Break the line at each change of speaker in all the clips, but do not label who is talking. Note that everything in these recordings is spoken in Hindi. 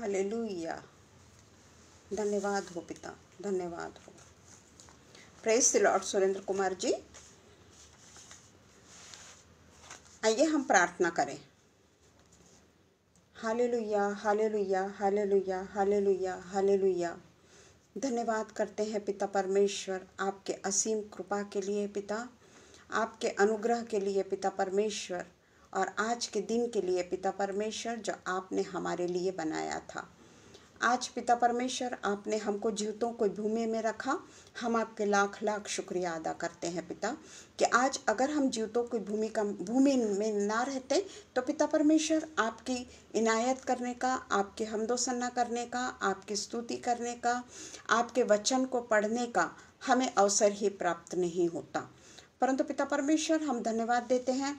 हालेलुया धन्यवाद हो पिता धन्यवाद हो प्रेस लॉर्ड सुरेंद्र कुमार जी आइए हम प्रार्थना करें hallelujah hallelujah hallelujah hallelujah hallelujah धन्यवाद करते हैं पिता परमेश्वर आपके असीम कृपा के लिए पिता आपके अनुग्रह के लिए पिता परमेश्वर और आज के दिन के लिए पिता परमेश्वर जो आपने हमारे लिए बनाया था आज पिता परमेश्वर आपने हमको जीवतों को भूमि में रखा हम आपके लाख लाख शुक्रिया अदा करते हैं पिता कि आज अगर हम जीवतों की भूमि का भूमि में ना रहते तो पिता परमेश्वर आपकी इनायत करने का आपकी हमदोसन्ना करने का आपकी स्तुति करने का आपके वचन को पढ़ने का हमें अवसर ही प्राप्त नहीं होता परंतु पिता परमेश्वर हम धन्यवाद देते हैं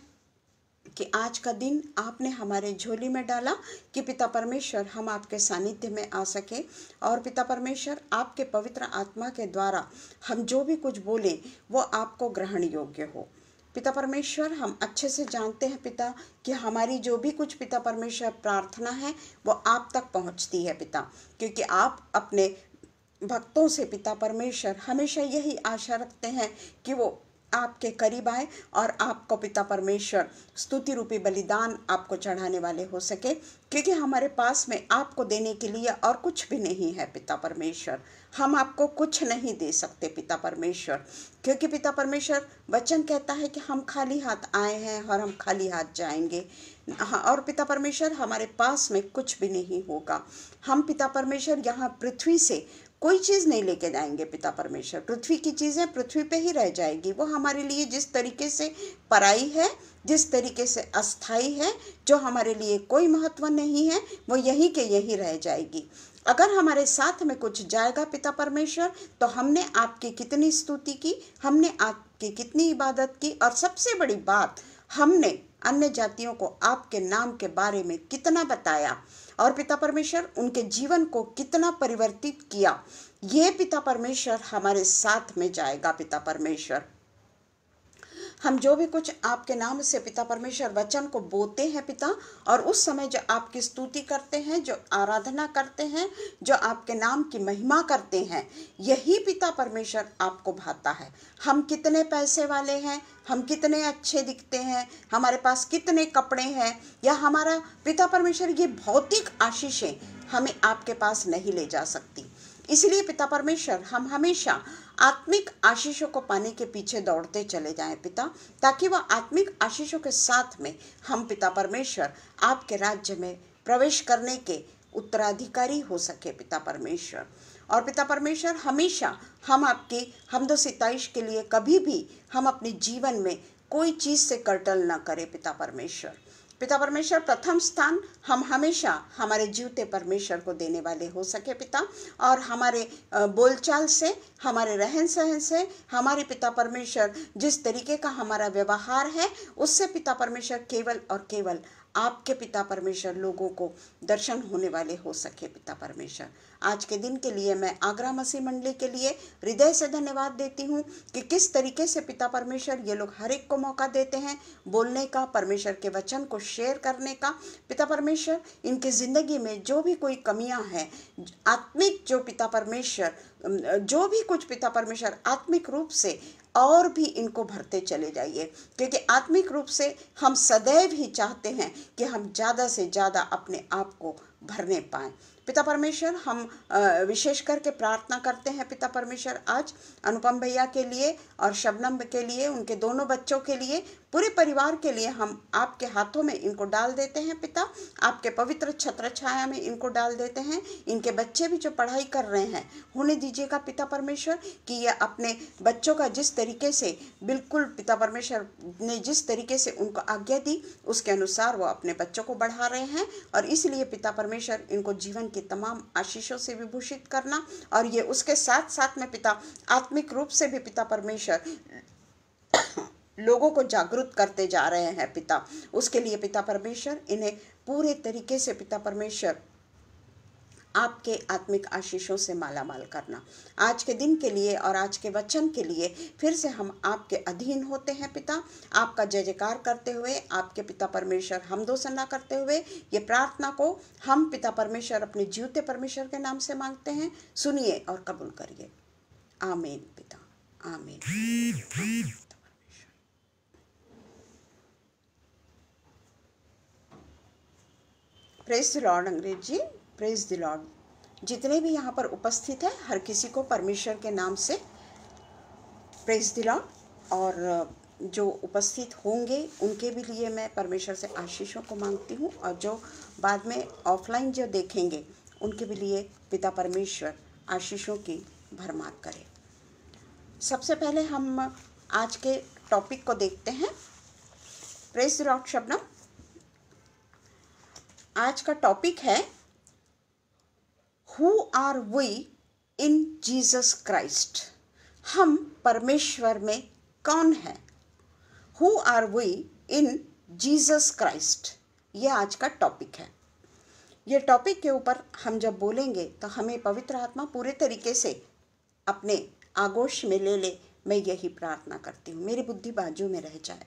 कि आज का दिन आपने हमारे झोली में डाला कि पिता परमेश्वर हम आपके सानिध्य में आ सके और पिता परमेश्वर आपके पवित्र आत्मा के द्वारा हम जो भी कुछ बोलें वो आपको ग्रहण योग्य हो पिता परमेश्वर हम अच्छे से जानते हैं पिता कि हमारी जो भी कुछ पिता परमेश्वर प्रार्थना है वो आप तक पहुंचती है पिता क्योंकि आप अपने भक्तों से पिता परमेश्वर हमेशा यही आशा रखते हैं कि वो आपके करीब आए और आपको पिता परमेश्वर स्तुति रूपी बलिदान आपको चढ़ाने वाले हो सके क्योंकि हमारे पास में आपको देने के लिए और कुछ भी नहीं है पिता परमेश्वर हम आपको कुछ नहीं दे सकते पिता परमेश्वर क्योंकि पिता परमेश्वर वचन कहता है कि हम खाली हाथ आए हैं और हम खाली हाथ जाएंगे हाँ, और पिता परमेश्वर हमारे पास में कुछ भी नहीं होगा हम पिता परमेश्वर यहाँ पृथ्वी से कोई चीज़ नहीं लेके जाएंगे पिता परमेश्वर पृथ्वी की चीज़ें पृथ्वी पे ही रह जाएगी वो हमारे लिए जिस तरीके से पराई है जिस तरीके से अस्थाई है जो हमारे लिए कोई महत्व नहीं है वो यहीं के यहीं रह जाएगी अगर हमारे साथ में कुछ जाएगा पिता परमेश्वर तो हमने आपकी कितनी स्तुति की हमने आपकी कितनी इबादत की और सबसे बड़ी बात हमने अन्य जातियों को आपके नाम के बारे में कितना बताया और पिता परमेश्वर उनके जीवन को कितना परिवर्तित किया ये पिता परमेश्वर हमारे साथ में जाएगा पिता परमेश्वर हम जो भी कुछ आपके नाम से पिता परमेश्वर वचन को बोते हैं पिता और उस समय जो आपकी स्तुति करते हैं जो आराधना करते हैं जो आपके नाम की महिमा करते हैं यही पिता परमेश्वर आपको भाता है हम कितने पैसे वाले हैं हम कितने अच्छे दिखते हैं हमारे पास कितने कपड़े हैं या हमारा पिता परमेश्वर ये भौतिक आशीषें हमें आपके पास नहीं ले जा सकती इसलिए पिता परमेश्वर हम हमेशा आत्मिक आशीषों को पाने के पीछे दौड़ते चले जाएं पिता ताकि वह आत्मिक आशीषों के साथ में हम पिता परमेश्वर आपके राज्य में प्रवेश करने के उत्तराधिकारी हो सके पिता परमेश्वर और पिता परमेश्वर हमेशा हम आपकी हमदो सिताइश के लिए कभी भी हम अपने जीवन में कोई चीज़ से कर्टल ना करें पिता परमेश्वर पिता परमेश्वर प्रथम स्थान हम हमेशा हमारे जीवते परमेश्वर को देने वाले हो सके पिता और हमारे बोलचाल से हमारे रहन सहन से हमारे पिता परमेश्वर जिस तरीके का हमारा व्यवहार है उससे पिता परमेश्वर केवल और केवल आपके पिता परमेश्वर लोगों को दर्शन होने वाले हो सके पिता परमेश्वर आज के दिन के लिए मैं आगरा मसीह मंडली के लिए हृदय से धन्यवाद देती हूँ कि किस तरीके से पिता परमेश्वर ये लोग हर एक को मौका देते हैं बोलने का परमेश्वर के वचन को शेयर करने का पिता परमेश्वर इनके ज़िंदगी में जो भी कोई कमियाँ हैं आत्मिक जो पिता परमेश्वर जो भी कुछ पिता परमेश्वर आत्मिक रूप से और भी इनको भरते चले जाइए क्योंकि आत्मिक रूप से हम सदैव ही चाहते हैं कि हम ज़्यादा से ज़्यादा अपने आप को भरने पाएँ पिता परमेश्वर हम विशेष करके प्रार्थना करते हैं पिता परमेश्वर आज अनुपम भैया के लिए और शबनम के लिए उनके दोनों बच्चों के लिए पूरे परिवार के लिए हम आपके हाथों में इनको डाल देते हैं पिता आपके पवित्र छत्र छाया में इनको डाल देते हैं इनके बच्चे भी जो पढ़ाई कर रहे हैं होने दीजिएगा पिता परमेश्वर कि ये अपने बच्चों का जिस तरीके से बिल्कुल पिता परमेश्वर ने जिस तरीके से उनको आज्ञा दी उसके अनुसार वो अपने बच्चों को बढ़ा रहे हैं और इसलिए पिता परमेश्वर इनको जीवन की तमाम आशीषों से विभूषित करना और ये उसके साथ साथ में पिता आत्मिक रूप से भी पिता परमेश्वर लोगों को जागरूक करते जा रहे हैं पिता उसके लिए पिता परमेश्वर इन्हें पूरे तरीके से पिता परमेश्वर आपके आत्मिक आशीषों से मालामाल करना आज के दिन के लिए और आज के वचन के लिए फिर से हम आपके अधीन होते हैं पिता आपका जय जयकार करते हुए आपके पिता परमेश्वर हम दो सन्ना करते हुए ये प्रार्थना को हम पिता परमेश्वर अपने जीवते परमेश्वर के नाम से मांगते हैं सुनिए और कबूल करिए आमीन पिता आमीन प्रेस लॉर्ड अंग्रेज जी प्रेज द लॉर्ड जितने भी यहाँ पर उपस्थित हैं हर किसी को परमेश्वर के नाम से प्रेज द लॉर्ड और जो उपस्थित होंगे उनके भी लिए मैं परमेश्वर से आशीषों को मांगती हूँ और जो बाद में ऑफलाइन जो देखेंगे उनके भी लिए पिता परमेश्वर आशीषों की भरमार करें सबसे पहले हम आज के टॉपिक को देखते हैं प्रेस रॉक शबनम आज का टॉपिक है who are we in Jesus Christ हम परमेश्वर में कौन हैं who are we in Jesus Christ ये आज का टॉपिक है ये टॉपिक के ऊपर हम जब बोलेंगे तो हमें पवित्र आत्मा पूरे तरीके से अपने आगोश में ले ले मैं यही प्रार्थना करती हूँ मेरी बुद्धि बाजू में रह जाए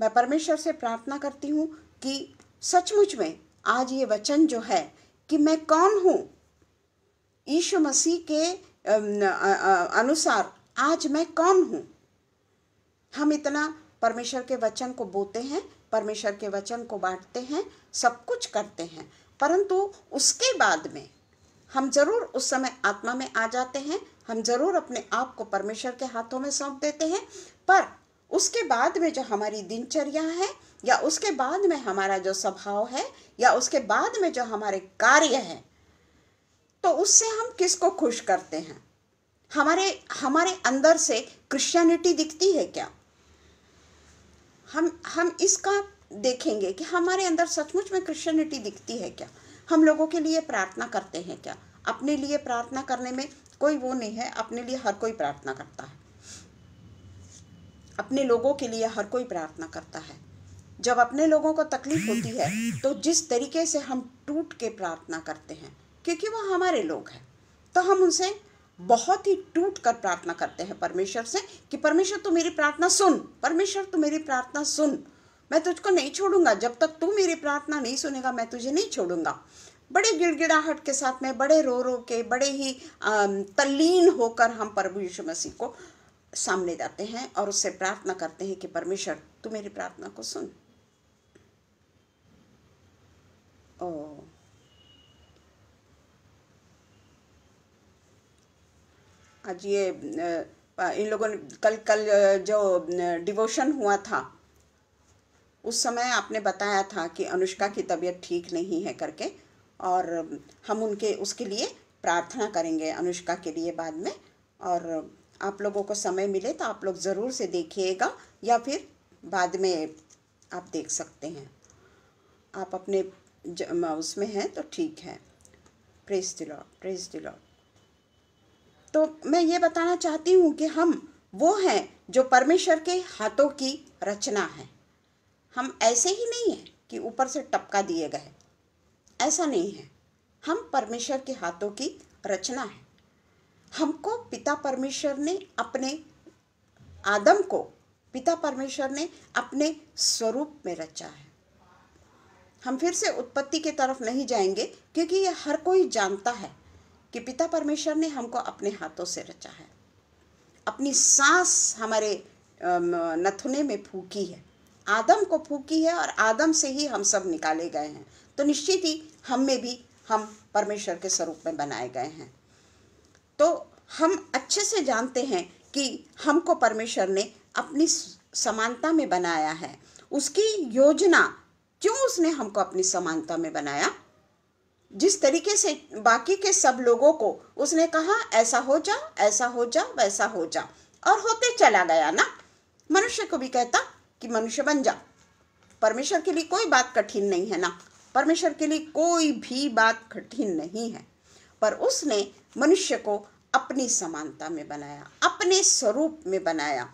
मैं परमेश्वर से प्रार्थना करती हूँ कि सचमुच में आज ये वचन जो है कि मैं कौन हूँ ईशु मसीह के अनुसार आज मैं कौन हूँ हम इतना परमेश्वर के वचन को बोते हैं परमेश्वर के वचन को बांटते हैं सब कुछ करते हैं परंतु उसके बाद में हम जरूर उस समय आत्मा में आ जाते हैं हम जरूर अपने आप को परमेश्वर के हाथों में सौंप देते हैं पर उसके बाद में जो हमारी दिनचर्या है या उसके बाद में हमारा जो स्वभाव है या उसके बाद में जो हमारे कार्य है तो उससे हम किसको खुश करते हैं हमारे हमारे अंदर से क्रिश्चियनिटी दिखती है क्या हम हम इसका देखेंगे कि हमारे अंदर सचमुच में क्रिश्चियनिटी दिखती है क्या हम लोगों के लिए प्रार्थना करते हैं क्या अपने लिए प्रार्थना करने में कोई वो नहीं है अपने लिए हर कोई प्रार्थना करता है अपने लोगों के लिए हर कोई प्रार्थना करता है जब अपने लोगों को तकलीफ होती है तो जिस तरीके से हम टूट के प्रार्थना करते हैं क्योंकि वह हमारे लोग हैं तो हम उनसे बहुत ही टूट कर प्रार्थना करते हैं परमेश्वर से कि परमेश्वर तू मेरी प्रार्थना सुन परमेश्वर तू मेरी प्रार्थना सुन मैं तुझको नहीं छोड़ूंगा जब तक तू मेरी प्रार्थना नहीं सुनेगा मैं तुझे नहीं छोड़ूंगा बड़े गिड़गिड़ाहट के साथ में बड़े रो रो के बड़े ही तल्लीन होकर हम प्रभु यीशु मसीह को सामने जाते हैं और उससे प्रार्थना करते हैं कि परमेश्वर तू मेरी प्रार्थना को सुन ओ आज ये इन लोगों ने कल कल जो डिवोशन हुआ था उस समय आपने बताया था कि अनुष्का की तबीयत ठीक नहीं है करके और हम उनके उसके लिए प्रार्थना करेंगे अनुष्का के लिए बाद में और आप लोगों को समय मिले तो आप लोग ज़रूर से देखिएगा या फिर बाद में आप देख सकते हैं आप अपने उसमें हैं तो ठीक है प्रेस दिलॉट प्रेस दिलॉट तो मैं ये बताना चाहती हूँ कि हम वो हैं जो परमेश्वर के हाथों की रचना है हम ऐसे ही नहीं हैं कि ऊपर से टपका दिए गए ऐसा नहीं है हम परमेश्वर के हाथों की रचना है हमको पिता परमेश्वर ने अपने आदम को पिता परमेश्वर ने अपने स्वरूप में रचा है हम फिर से उत्पत्ति की तरफ नहीं जाएंगे क्योंकि ये हर कोई जानता है कि पिता परमेश्वर ने हमको अपने हाथों से रचा है अपनी सांस हमारे नथुने में फूकी है आदम को फूकी है और आदम से ही हम सब निकाले गए हैं तो निश्चित ही हम में भी हम परमेश्वर के स्वरूप में बनाए गए हैं तो हम अच्छे से जानते हैं कि हमको परमेश्वर ने अपनी समानता में बनाया है उसकी योजना क्यों उसने हमको अपनी समानता में बनाया जिस तरीके से बाकी के सब लोगों को उसने कहा ऐसा हो जा ऐसा हो जा वैसा हो जा और होते चला गया ना मनुष्य को भी कहता कि मनुष्य बन जा परमेश्वर के लिए कोई बात कठिन नहीं है ना परमेश्वर के लिए कोई भी बात कठिन नहीं है पर उसने मनुष्य को अपनी समानता में बनाया अपने स्वरूप में बनाया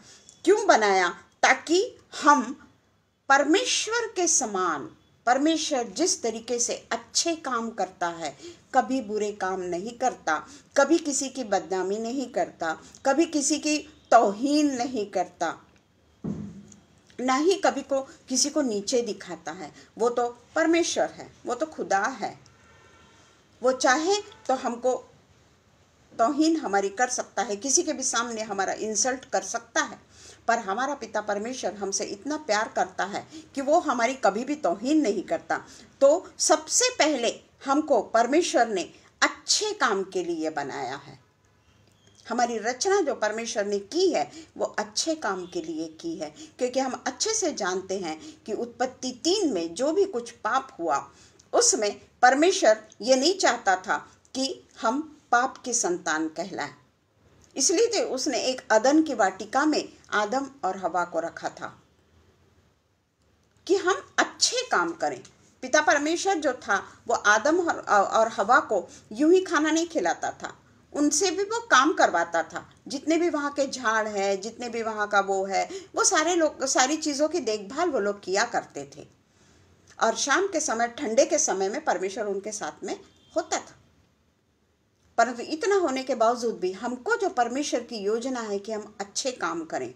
क्यों बनाया ताकि हम परमेश्वर के समान परमेश्वर जिस तरीके से अच्छे काम करता है कभी बुरे काम नहीं करता कभी किसी की बदनामी नहीं करता कभी किसी की तोहीन नहीं करता ना ही कभी को किसी को नीचे दिखाता है वो तो परमेश्वर है वो तो खुदा है वो चाहे तो हमको तोहीन हमारी कर सकता है किसी के भी सामने हमारा इंसल्ट कर सकता है पर हमारा पिता परमेश्वर हमसे इतना प्यार करता है कि वो हमारी कभी भी तोहिन नहीं करता तो सबसे पहले हमको परमेश्वर ने अच्छे काम के लिए बनाया है हमारी रचना जो परमेश्वर ने की है वो अच्छे काम के लिए की है क्योंकि हम अच्छे से जानते हैं कि उत्पत्ति तीन में जो भी कुछ पाप हुआ उसमें परमेश्वर ये नहीं चाहता था कि हम पाप की संतान कहलाएं इसलिए तो उसने एक अदन की वाटिका में आदम और हवा को रखा था कि हम अच्छे काम करें पिता परमेश्वर जो था वो आदम और हवा को यूं ही खाना नहीं खिलाता था उनसे भी वो काम करवाता था जितने भी वहाँ के झाड़ है जितने भी वहाँ का वो है वो सारे लोग सारी चीज़ों की देखभाल वो लोग किया करते थे और शाम के समय ठंडे के समय में परमेश्वर उनके साथ में होता था परंतु इतना होने के बावजूद भी हमको जो परमेश्वर की योजना है कि हम अच्छे काम करें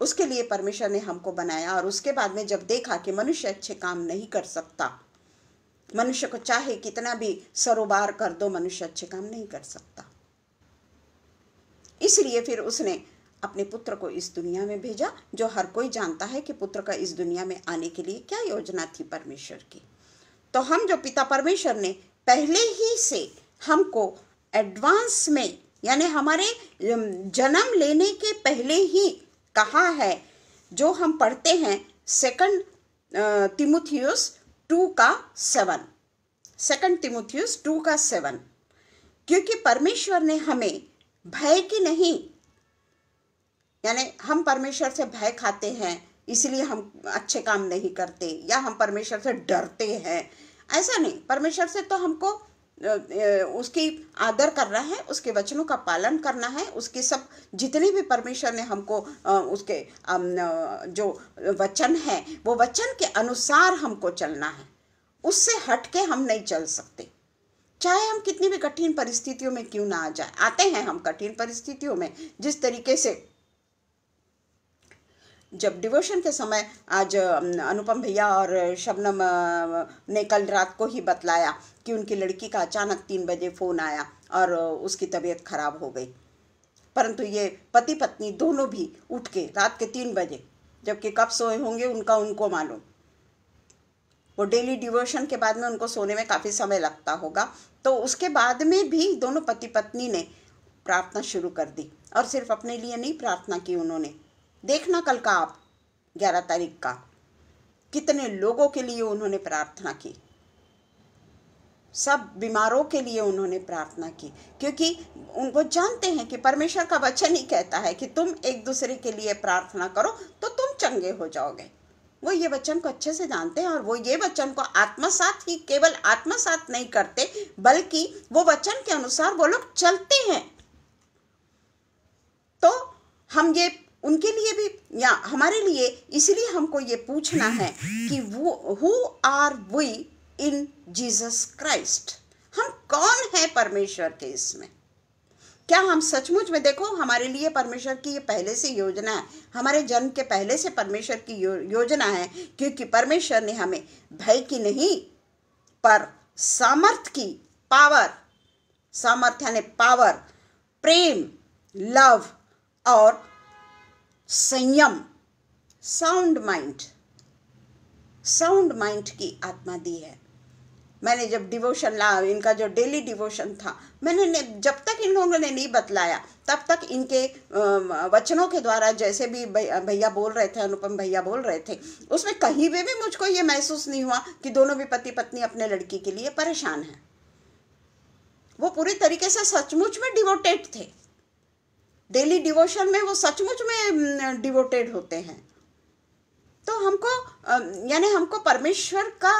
उसके लिए परमेश्वर ने हमको बनाया और उसके बाद में जब देखा कि मनुष्य अच्छे काम नहीं कर सकता मनुष्य को चाहे कितना भी सरोबार कर दो मनुष्य अच्छे काम नहीं कर सकता इसलिए फिर उसने अपने पुत्र को इस दुनिया में भेजा जो हर कोई जानता है कि पुत्र का इस दुनिया में आने के लिए क्या योजना थी परमेश्वर की तो हम जो पिता परमेश्वर ने पहले ही से हमको एडवांस में यानी हमारे जन्म लेने के पहले ही कहा है जो हम पढ़ते हैं सेकंड तिमुथियस टू का सेवन सेकंड तिमुथियस टू का सेवन क्योंकि परमेश्वर ने हमें भय की नहीं यानी हम परमेश्वर से भय खाते हैं इसलिए हम अच्छे काम नहीं करते या हम परमेश्वर से डरते हैं ऐसा नहीं परमेश्वर से तो हमको उसकी आदर करना है उसके वचनों का पालन करना है उसके सब जितने भी परमेश्वर ने हमको उसके जो वचन है वो वचन के अनुसार हमको चलना है उससे हट के हम नहीं चल सकते चाहे हम कितनी भी कठिन परिस्थितियों में क्यों ना आ जाए आते हैं हम कठिन परिस्थितियों में जिस तरीके से जब डिवोशन के समय आज अनुपम भैया और शबनम ने कल रात को ही बतलाया कि उनकी लड़की का अचानक तीन बजे फ़ोन आया और उसकी तबीयत खराब हो गई परंतु ये पति पत्नी दोनों भी उठ के रात के तीन बजे जबकि कब सोए होंगे उनका उनको मालूम वो डेली डिवोशन के बाद में उनको सोने में काफ़ी समय लगता होगा तो उसके बाद में भी दोनों पति पत्नी ने प्रार्थना शुरू कर दी और सिर्फ अपने लिए नहीं प्रार्थना की उन्होंने देखना कल का आप ग्यारह तारीख का कितने लोगों के लिए उन्होंने प्रार्थना की सब बीमारों के लिए उन्होंने प्रार्थना की क्योंकि उनको जानते हैं कि परमेश्वर का वचन ही कहता है कि तुम एक दूसरे के लिए प्रार्थना करो तो तुम चंगे हो जाओगे वो ये वचन को अच्छे से जानते हैं और वो ये वचन को आत्मसात ही केवल आत्मसात नहीं करते बल्कि वो वचन के अनुसार वो लोग चलते हैं तो हम ये उनके लिए भी या हमारे लिए इसलिए हमको ये पूछना है कि वो who are we in Jesus Christ हम कौन है परमेश्वर के इसमें क्या हम सचमुच में देखो हमारे लिए परमेश्वर की ये पहले से योजना है हमारे जन्म के पहले से परमेश्वर की यो, योजना है क्योंकि परमेश्वर ने हमें भय की नहीं पर सामर्थ की पावर सामर्थ्य ने पावर प्रेम लव और संयम साउंड माइंड साउंड माइंड की आत्मा दी है मैंने जब डिवोशन ला इनका जो डेली डिवोशन था मैंने जब तक इन लोगों ने नहीं बतलाया तब तक इनके वचनों के द्वारा जैसे भी भैया बोल रहे थे अनुपम भैया बोल रहे थे उसमें कहीं पे भी मुझको ये महसूस नहीं हुआ कि दोनों भी पति पत्नी अपने लड़की के लिए परेशान हैं वो पूरी तरीके से सचमुच में डिवोटेड थे डेली डिवोशन में वो सचमुच में डिवोटेड होते हैं तो हमको यानी हमको परमेश्वर का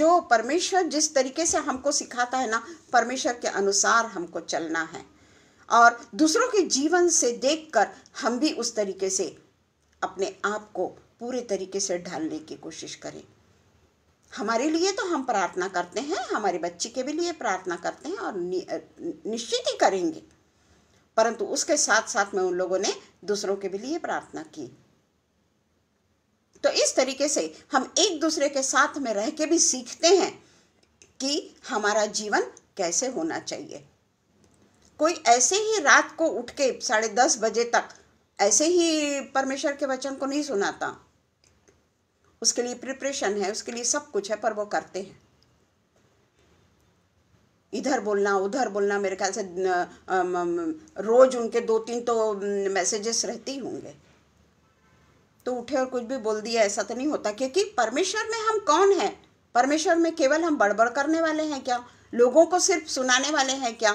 जो परमेश्वर जिस तरीके से हमको सिखाता है ना परमेश्वर के अनुसार हमको चलना है और दूसरों के जीवन से देखकर हम भी उस तरीके से अपने आप को पूरे तरीके से ढालने की कोशिश करें हमारे लिए तो हम प्रार्थना करते हैं हमारे बच्चे के भी लिए प्रार्थना करते हैं और निश्चित ही करेंगे परंतु उसके साथ साथ में उन लोगों ने दूसरों के लिए प्रार्थना की तो इस तरीके से हम एक दूसरे के साथ में रह के भी सीखते हैं कि हमारा जीवन कैसे होना चाहिए कोई ऐसे ही रात को उठ के साढ़े दस बजे तक ऐसे ही परमेश्वर के वचन को नहीं सुनाता उसके लिए प्रिपरेशन है उसके लिए सब कुछ है पर वो करते हैं इधर बोलना उधर बोलना मेरे ख्याल से रोज़ उनके दो तीन तो मैसेजेस रहते ही होंगे तो उठे और कुछ भी बोल दिया ऐसा तो नहीं होता क्योंकि परमेश्वर में हम कौन हैं परमेश्वर में केवल हम बड़बड़ करने वाले हैं क्या लोगों को सिर्फ सुनाने वाले हैं क्या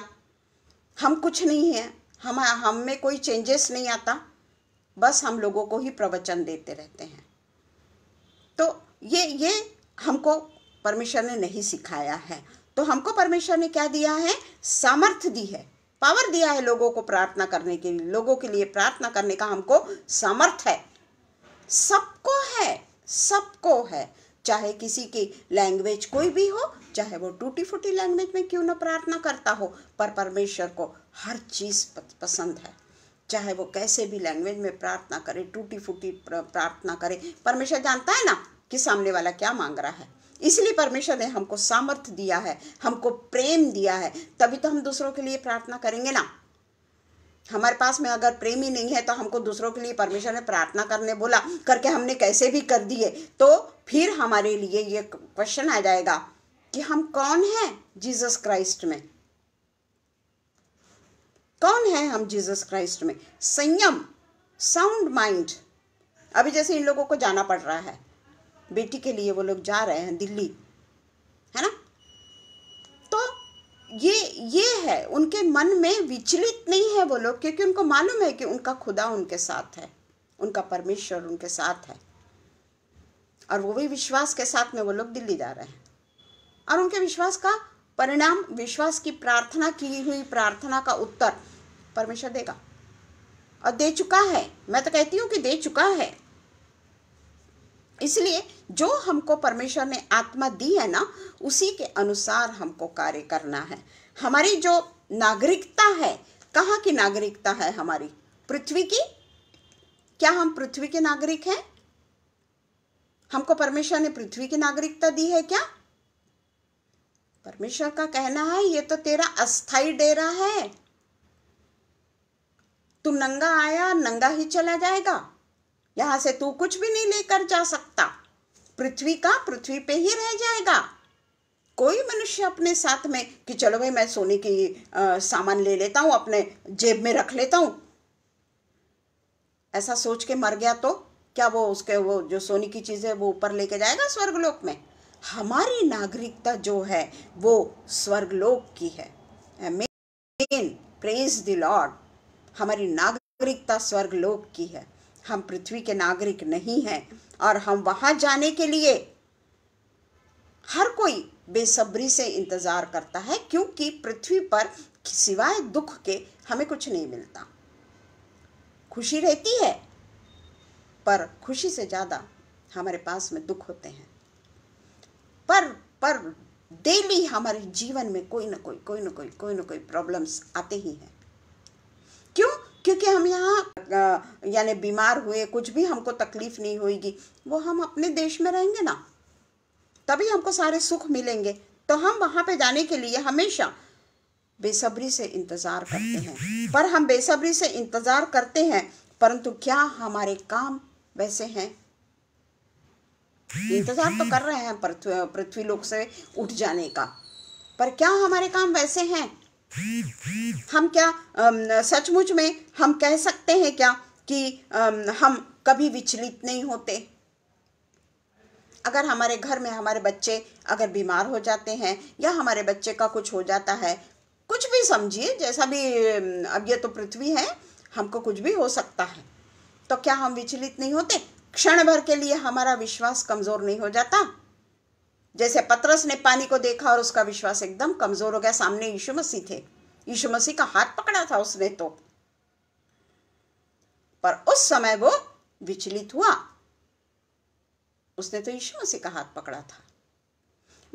हम कुछ नहीं हैं हम हम में कोई चेंजेस नहीं आता बस हम लोगों को ही प्रवचन देते रहते हैं तो ये ये हमको परमेश्वर ने नहीं सिखाया है तो हमको परमेश्वर ने क्या दिया है सामर्थ्य दी है पावर दिया है लोगों को प्रार्थना करने के लिए लोगों के लिए प्रार्थना करने का हमको सामर्थ है सबको है सबको है चाहे किसी की लैंग्वेज कोई भी हो चाहे वो टूटी फूटी लैंग्वेज में क्यों ना प्रार्थना करता हो पर परमेश्वर को हर चीज़ पसंद है चाहे वो कैसे भी लैंग्वेज में प्रार्थना करे टूटी फूटी प्रार्थना करे परमेश्वर जानता है ना कि सामने वाला क्या मांग रहा है इसलिए परमेश्वर ने हमको सामर्थ्य दिया है हमको प्रेम दिया है तभी तो हम दूसरों के लिए प्रार्थना करेंगे ना हमारे पास में अगर प्रेम ही नहीं है तो हमको दूसरों के लिए परमेश्वर ने प्रार्थना करने बोला करके हमने कैसे भी कर दिए तो फिर हमारे लिए ये क्वेश्चन आ जाएगा कि हम कौन हैं जीसस क्राइस्ट में कौन है हम जीसस क्राइस्ट में संयम साउंड माइंड अभी जैसे इन लोगों को जाना पड़ रहा है बेटी के लिए वो लोग जा रहे हैं दिल्ली है ना तो ये ये है उनके मन में विचलित नहीं है वो लोग क्योंकि उनको मालूम है कि उनका खुदा उनके साथ है उनका परमेश्वर उनके साथ है और वो भी विश्वास के साथ में वो लोग दिल्ली जा रहे हैं और उनके विश्वास का परिणाम विश्वास की प्रार्थना की हुई प्रार्थना का उत्तर परमेश्वर देगा और दे चुका है मैं तो कहती हूँ कि दे चुका है इसलिए जो हमको परमेश्वर ने आत्मा दी है ना उसी के अनुसार हमको कार्य करना है हमारी जो नागरिकता है कहाँ की नागरिकता है हमारी पृथ्वी की क्या हम पृथ्वी के नागरिक हैं हमको परमेश्वर ने पृथ्वी की नागरिकता दी है क्या परमेश्वर का कहना है ये तो तेरा अस्थाई डेरा है तू नंगा आया नंगा ही चला जाएगा यहाँ से तू कुछ भी नहीं लेकर जा सकता पृथ्वी का पृथ्वी पे ही रह जाएगा कोई मनुष्य अपने साथ में कि चलो भाई मैं सोने की आ, सामान ले लेता हूँ अपने जेब में रख लेता हूँ ऐसा सोच के मर गया तो क्या वो उसके वो जो सोने की चीज़ है वो ऊपर लेके जाएगा स्वर्गलोक में हमारी नागरिकता जो है वो स्वर्गलोक की है मेन प्रेज द लॉर्ड हमारी नागरिकता स्वर्गलोक की है हम पृथ्वी के नागरिक नहीं हैं और हम वहाँ जाने के लिए हर कोई बेसब्री से इंतज़ार करता है क्योंकि पृथ्वी पर सिवाय दुख के हमें कुछ नहीं मिलता खुशी रहती है पर खुशी से ज़्यादा हमारे पास में दुख होते हैं पर पर डेली हमारे जीवन में कोई ना कोई कोई ना कोई कोई ना कोई प्रॉब्लम्स आते ही हैं क्यों क्योंकि हम यहाँ यानी बीमार हुए कुछ भी हमको तकलीफ नहीं होगी वो हम अपने देश में रहेंगे ना तभी हमको सारे सुख मिलेंगे तो हम वहाँ पे जाने के लिए हमेशा बेसब्री से इंतज़ार करते हैं पर हम बेसब्री से इंतज़ार करते हैं परंतु क्या हमारे काम वैसे हैं इंतज़ार तो कर रहे हैं पृथ्वी लोक से उठ जाने का पर क्या हमारे काम वैसे हैं हम क्या सचमुच में हम कह सकते हैं क्या कि हम कभी विचलित नहीं होते अगर हमारे घर में हमारे बच्चे अगर बीमार हो जाते हैं या हमारे बच्चे का कुछ हो जाता है कुछ भी समझिए जैसा भी अब ये तो पृथ्वी है हमको कुछ भी हो सकता है तो क्या हम विचलित नहीं होते क्षण भर के लिए हमारा विश्वास कमज़ोर नहीं हो जाता जैसे पतरस ने पानी को देखा और उसका विश्वास एकदम कमजोर हो गया सामने यीशु मसीह थे यीशु मसीह का हाथ पकड़ा था उसने तो पर उस समय वो विचलित हुआ उसने तो यीशु मसीह का हाथ पकड़ा था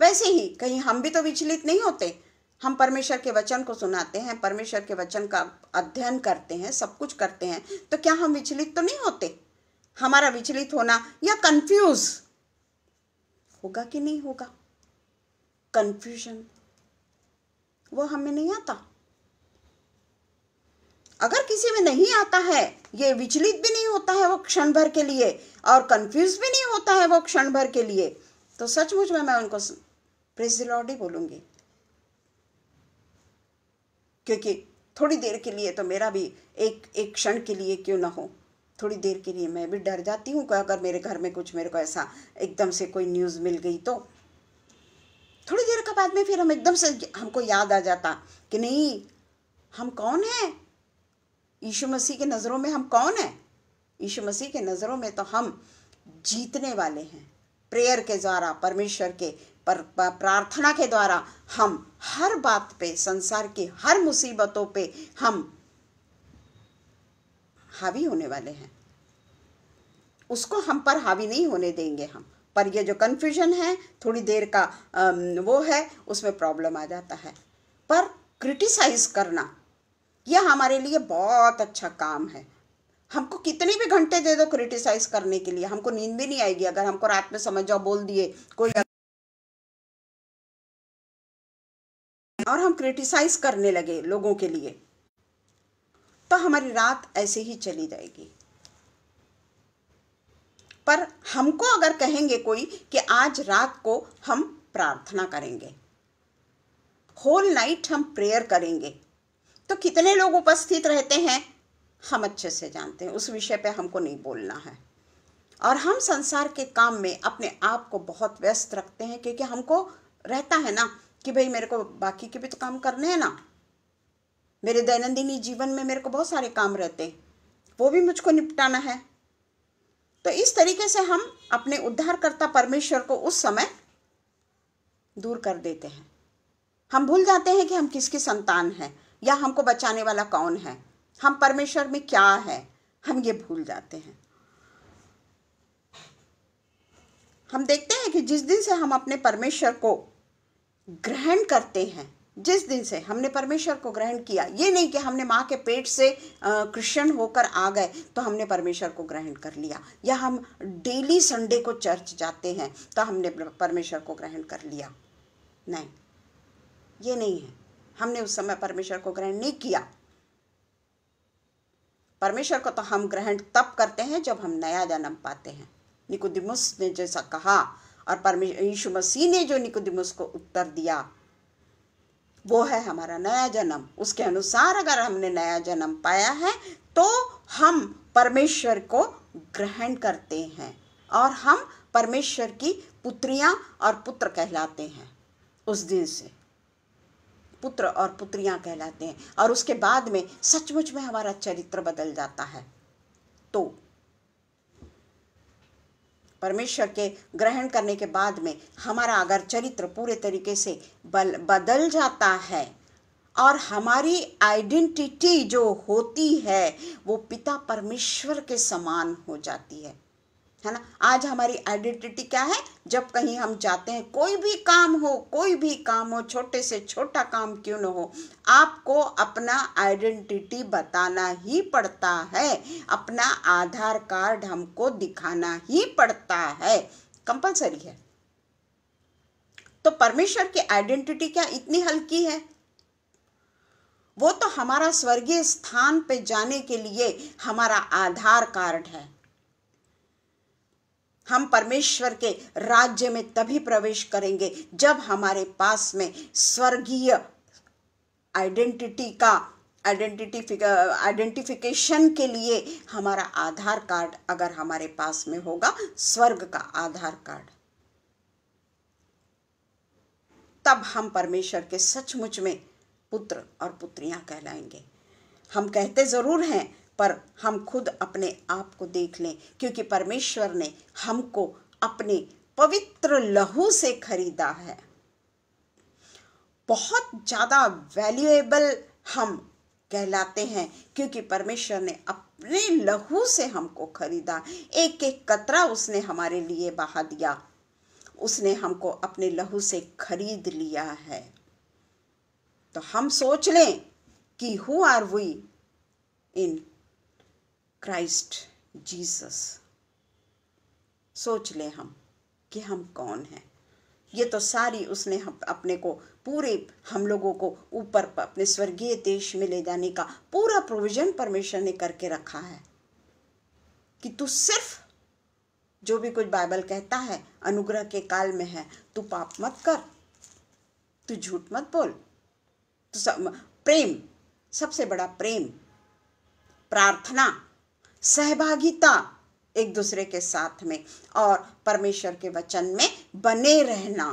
वैसे ही कहीं हम भी तो विचलित नहीं होते हम परमेश्वर के वचन को सुनाते हैं परमेश्वर के वचन का अध्ययन करते हैं सब कुछ करते हैं तो क्या हम विचलित तो नहीं होते हमारा विचलित होना या कंफ्यूज होगा कि नहीं होगा कंफ्यूजन वो हमें नहीं आता अगर किसी में नहीं आता है ये विचलित भी नहीं होता है वो क्षण भर के लिए और कंफ्यूज भी नहीं होता है वो क्षण भर के लिए तो सचमुच में मैं उनको प्रेजिलॉड ही बोलूंगी क्योंकि थोड़ी देर के लिए तो मेरा भी एक एक क्षण के लिए क्यों ना हो थोड़ी देर के लिए मैं भी डर जाती हूँ अगर मेरे घर में कुछ मेरे को ऐसा एकदम से कोई न्यूज़ मिल गई तो थोड़ी देर के बाद में फिर हम एकदम से हमको याद आ जाता कि नहीं हम कौन हैं यीशु मसीह के नज़रों में हम कौन हैं यीशु मसीह के नज़रों में तो हम जीतने वाले हैं प्रेयर के द्वारा परमेश्वर के पर प्रार्थना के द्वारा हम हर बात पे संसार की हर मुसीबतों पे हम हावी होने वाले हैं उसको हम पर हावी नहीं होने देंगे हम पर ये जो कन्फ्यूजन है थोड़ी देर का वो है उसमें प्रॉब्लम आ जाता है पर क्रिटिसाइज करना यह हमारे लिए बहुत अच्छा काम है हमको कितने भी घंटे दे दो क्रिटिसाइज करने के लिए हमको नींद भी नहीं आएगी अगर हमको रात में समझ जाओ बोल दिए कोई और हम क्रिटिसाइज करने लगे लोगों के लिए तो हमारी रात ऐसे ही चली जाएगी पर हमको अगर कहेंगे कोई कि आज रात को हम प्रार्थना करेंगे होल नाइट हम प्रेयर करेंगे तो कितने लोग उपस्थित रहते हैं हम अच्छे से जानते हैं उस विषय पे हमको नहीं बोलना है और हम संसार के काम में अपने आप को बहुत व्यस्त रखते हैं क्योंकि हमको रहता है ना कि भाई मेरे को बाकी के भी तो काम करने हैं ना मेरे दैनंदिनी जीवन में मेरे को बहुत सारे काम रहते हैं वो भी मुझको निपटाना है तो इस तरीके से हम अपने उद्धारकर्ता परमेश्वर को उस समय दूर कर देते हैं हम भूल जाते हैं कि हम किसकी संतान हैं या हमको बचाने वाला कौन है हम परमेश्वर में क्या है हम ये भूल जाते हैं हम देखते हैं कि जिस दिन से हम अपने परमेश्वर को ग्रहण करते हैं जिस दिन से हमने परमेश्वर को ग्रहण किया ये नहीं कि हमने माँ के पेट से क्रिश्चियन होकर आ गए तो हमने परमेश्वर को ग्रहण कर लिया या हम डेली संडे को चर्च जाते हैं तो हमने परमेश्वर को ग्रहण कर लिया नहीं ये नहीं है हमने उस समय परमेश्वर को ग्रहण नहीं किया परमेश्वर को तो हम ग्रहण तब करते हैं जब हम नया जन्म पाते हैं निकुदिमुस ने जैसा कहा और परमेश्वर यीशु मसीह ने जो निकुदिमुस को उत्तर दिया वो है हमारा नया जन्म उसके अनुसार अगर हमने नया जन्म पाया है तो हम परमेश्वर को ग्रहण करते हैं और हम परमेश्वर की पुत्रियां और पुत्र कहलाते हैं उस दिन से पुत्र और पुत्रियां कहलाते हैं और उसके बाद में सचमुच में हमारा चरित्र बदल जाता है तो परमेश्वर के ग्रहण करने के बाद में हमारा अगर चरित्र पूरे तरीके से बल बदल जाता है और हमारी आइडेंटिटी जो होती है वो पिता परमेश्वर के समान हो जाती है है ना आज हमारी आइडेंटिटी क्या है जब कहीं हम जाते हैं कोई भी काम हो कोई भी काम हो छोटे से छोटा काम क्यों ना हो आपको अपना आइडेंटिटी बताना ही पड़ता है अपना आधार कार्ड हमको दिखाना ही पड़ता है कंपलसरी है तो परमेश्वर की आइडेंटिटी क्या इतनी हल्की है वो तो हमारा स्वर्गीय स्थान पे जाने के लिए हमारा आधार कार्ड है हम परमेश्वर के राज्य में तभी प्रवेश करेंगे जब हमारे पास में स्वर्गीय आइडेंटिटी का आइडेंटिटी आइडेंटिफिकेशन uh, के लिए हमारा आधार कार्ड अगर हमारे पास में होगा स्वर्ग का आधार कार्ड तब हम परमेश्वर के सचमुच में पुत्र और पुत्रियां कहलाएंगे हम कहते ज़रूर हैं पर हम खुद अपने आप को देख लें क्योंकि परमेश्वर ने हमको अपने पवित्र लहू से खरीदा है बहुत ज़्यादा वैल्यूएबल हम कहलाते हैं क्योंकि परमेश्वर ने अपने लहू से हमको खरीदा एक एक कतरा उसने हमारे लिए बहा दिया उसने हमको अपने लहू से खरीद लिया है तो हम सोच लें कि who are we in Christ Jesus सोच ले हम कि हम कौन हैं ये तो सारी उसने हम अपने को पूरे हम लोगों को ऊपर अपने स्वर्गीय देश में ले जाने का पूरा प्रोविजन परमेश्वर ने करके रखा है कि तू सिर्फ जो भी कुछ बाइबल कहता है अनुग्रह के काल में है तू पाप मत कर तू झूठ मत बोल तू सब प्रेम सबसे बड़ा प्रेम प्रार्थना सहभागिता एक दूसरे के साथ में और परमेश्वर के वचन में बने रहना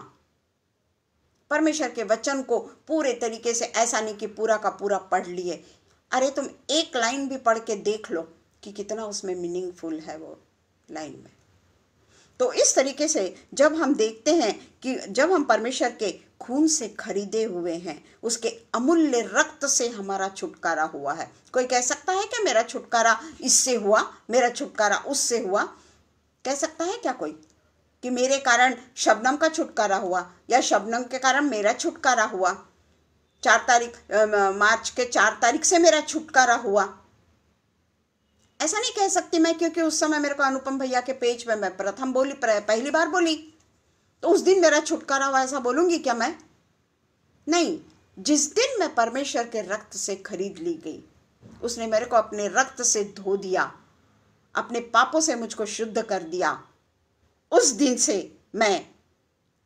परमेश्वर के वचन को पूरे तरीके से ऐसा नहीं कि पूरा का पूरा पढ़ लिए अरे तुम एक लाइन भी पढ़ के देख लो कि कितना उसमें मीनिंगफुल है वो लाइन में तो इस तरीके से जब हम देखते हैं कि जब हम परमेश्वर के खून से खरीदे हुए हैं उसके अमूल्य रक्त से हमारा छुटकारा हुआ है कोई कह सकता है कि मेरा छुटकारा इससे हुआ मेरा छुटकारा उससे हुआ कह सकता है क्या कोई कि मेरे कारण शबनम का छुटकारा हुआ या शबनम के कारण मेरा छुटकारा हुआ चार तारीख मार्च के चार तारीख से मेरा छुटकारा हुआ ऐसा नहीं कह सकती मैं क्योंकि उस समय मेरे को अनुपम भैया के पेज में मैं प्रथम बोली पहली बार बोली तो उस दिन मेरा छुटकारा हुआ ऐसा बोलूंगी क्या मैं नहीं जिस दिन मैं परमेश्वर के रक्त से खरीद ली गई उसने मेरे को अपने रक्त से धो दिया अपने पापों से मुझको शुद्ध कर दिया उस दिन से मैं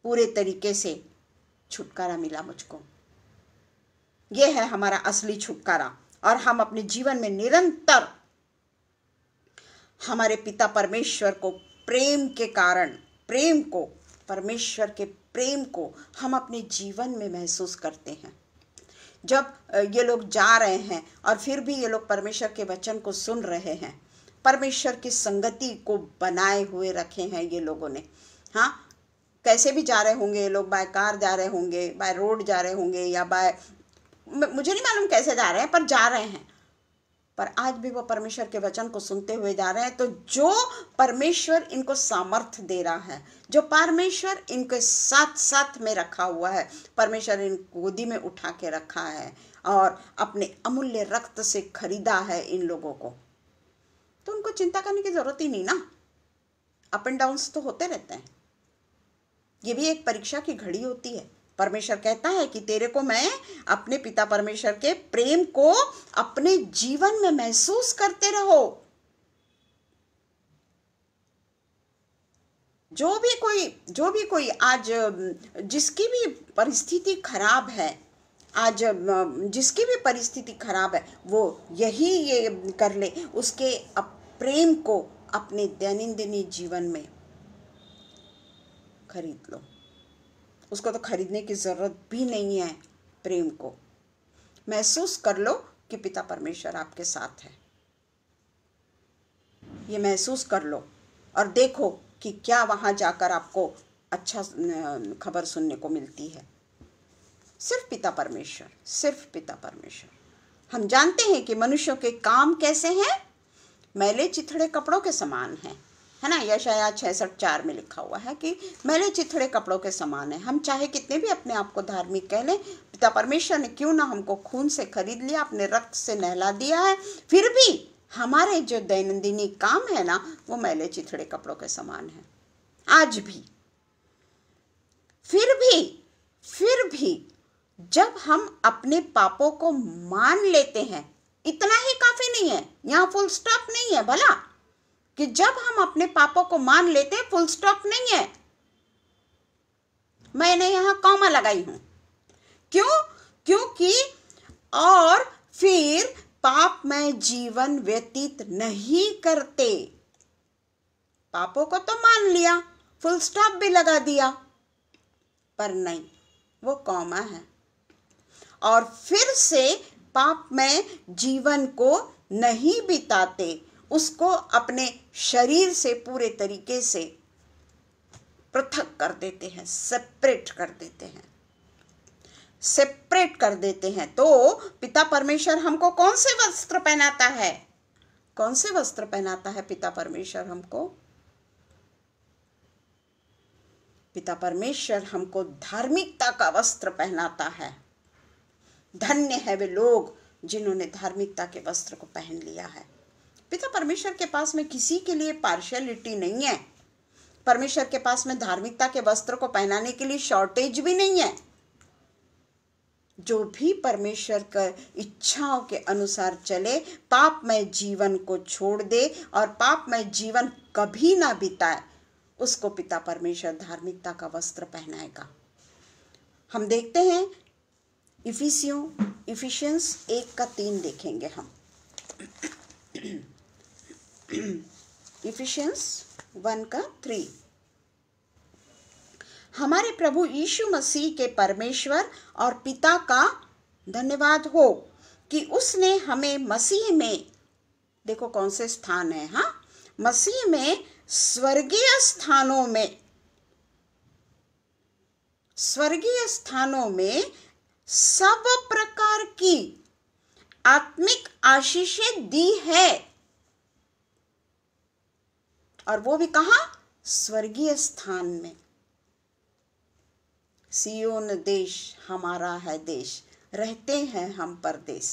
पूरे तरीके से छुटकारा मिला मुझको यह है हमारा असली छुटकारा और हम अपने जीवन में निरंतर हमारे पिता परमेश्वर को प्रेम के कारण प्रेम को परमेश्वर के प्रेम को हम अपने जीवन में महसूस करते हैं जब ये लोग जा रहे हैं और फिर भी ये लोग परमेश्वर के वचन को सुन रहे हैं परमेश्वर की संगति को बनाए हुए रखे हैं ये लोगों ने हाँ कैसे भी जा रहे होंगे ये लोग बाय कार जा रहे होंगे बाय रोड जा रहे होंगे या बाय मुझे नहीं मालूम कैसे जा रहे हैं पर जा रहे हैं पर आज भी वो परमेश्वर के वचन को सुनते हुए जा रहे हैं तो जो परमेश्वर इनको सामर्थ्य दे रहा है जो परमेश्वर इनके साथ साथ में रखा हुआ है परमेश्वर इन गोदी में उठा के रखा है और अपने अमूल्य रक्त से खरीदा है इन लोगों को तो उनको चिंता करने की ज़रूरत ही नहीं ना अप एंड डाउन्स तो होते रहते हैं ये भी एक परीक्षा की घड़ी होती है परमेश्वर कहता है कि तेरे को मैं अपने पिता परमेश्वर के प्रेम को अपने जीवन में महसूस करते रहो जो भी कोई जो भी कोई आज जिसकी भी परिस्थिति खराब है आज जिसकी भी परिस्थिति खराब है वो यही ये कर ले उसके प्रेम को अपने दैनंदिनी जीवन में खरीद लो उसको तो खरीदने की ज़रूरत भी नहीं है प्रेम को महसूस कर लो कि पिता परमेश्वर आपके साथ है ये महसूस कर लो और देखो कि क्या वहाँ जाकर आपको अच्छा खबर सुनने को मिलती है सिर्फ पिता परमेश्वर सिर्फ पिता परमेश्वर हम जानते हैं कि मनुष्यों के काम कैसे हैं मैले चिथड़े कपड़ों के समान हैं है ना यशाया छसठ चार में लिखा हुआ है कि मैले चिथड़े कपड़ों के समान है हम चाहे कितने भी अपने आप को धार्मिक कह लें पिता परमेश्वर ने क्यों ना हमको खून से खरीद लिया अपने रक्त से नहला दिया है फिर भी हमारे जो दैनंदिनी काम है ना वो मैले चिथड़े कपड़ों के समान है आज भी फिर भी फिर भी जब हम अपने पापों को मान लेते हैं इतना ही काफी नहीं है यहाँ फुल स्टॉप नहीं है भला कि जब हम अपने पापों को मान लेते हैं फुल स्टॉप नहीं है मैंने यहां कॉमा लगाई हूं क्यों क्योंकि और फिर पाप में जीवन व्यतीत नहीं करते पापों को तो मान लिया फुल स्टॉप भी लगा दिया पर नहीं वो कॉमा है और फिर से पाप में जीवन को नहीं बिताते उसको अपने शरीर से पूरे तरीके से पृथक कर देते हैं सेपरेट कर देते हैं सेपरेट कर देते हैं तो पिता परमेश्वर हमको कौन से वस्त्र पहनाता है कौन से वस्त्र पहनाता है पिता परमेश्वर हमको पिता परमेश्वर हमको धार्मिकता का वस्त्र पहनाता है धन्य है वे लोग जिन्होंने धार्मिकता के वस्त्र को पहन लिया है पिता परमेश्वर के पास में किसी के लिए पार्शलिटी नहीं है परमेश्वर के पास में धार्मिकता के वस्त्र को पहनाने के लिए शॉर्टेज भी नहीं है जो भी परमेश्वर कर इच्छाओं के अनुसार चले पापमय जीवन को छोड़ दे और पापमय जीवन कभी ना बिताए उसको पिता परमेश्वर धार्मिकता का वस्त्र पहनाएगा हम देखते हैं इफिसियो इफिशियंस एक का तीन देखेंगे हम इफिशियंस वन का थ्री हमारे प्रभु यीशु मसीह के परमेश्वर और पिता का धन्यवाद हो कि उसने हमें मसीह में देखो कौन से स्थान है हा मसीह में स्वर्गीय स्थानों में स्वर्गीय स्थानों में सब प्रकार की आत्मिक आशीषें दी है और वो भी कहा स्वर्गीय स्थान में सियोन देश हमारा है देश रहते हैं हम परदेश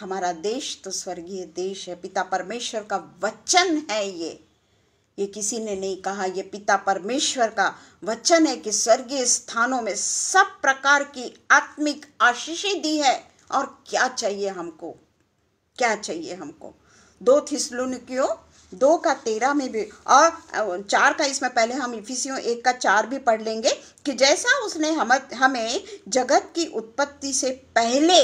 हमारा देश तो स्वर्गीय देश है पिता परमेश्वर का वचन है ये ये किसी ने नहीं कहा ये पिता परमेश्वर का वचन है कि स्वर्गीय स्थानों में सब प्रकार की आत्मिक आशीषें दी है और क्या चाहिए हमको क्या चाहिए हमको दो क्यों दो का तेरह में भी और चार का इसमें पहले हम इफिसियों एक का चार भी पढ़ लेंगे कि जैसा उसने हम हमें जगत की उत्पत्ति से पहले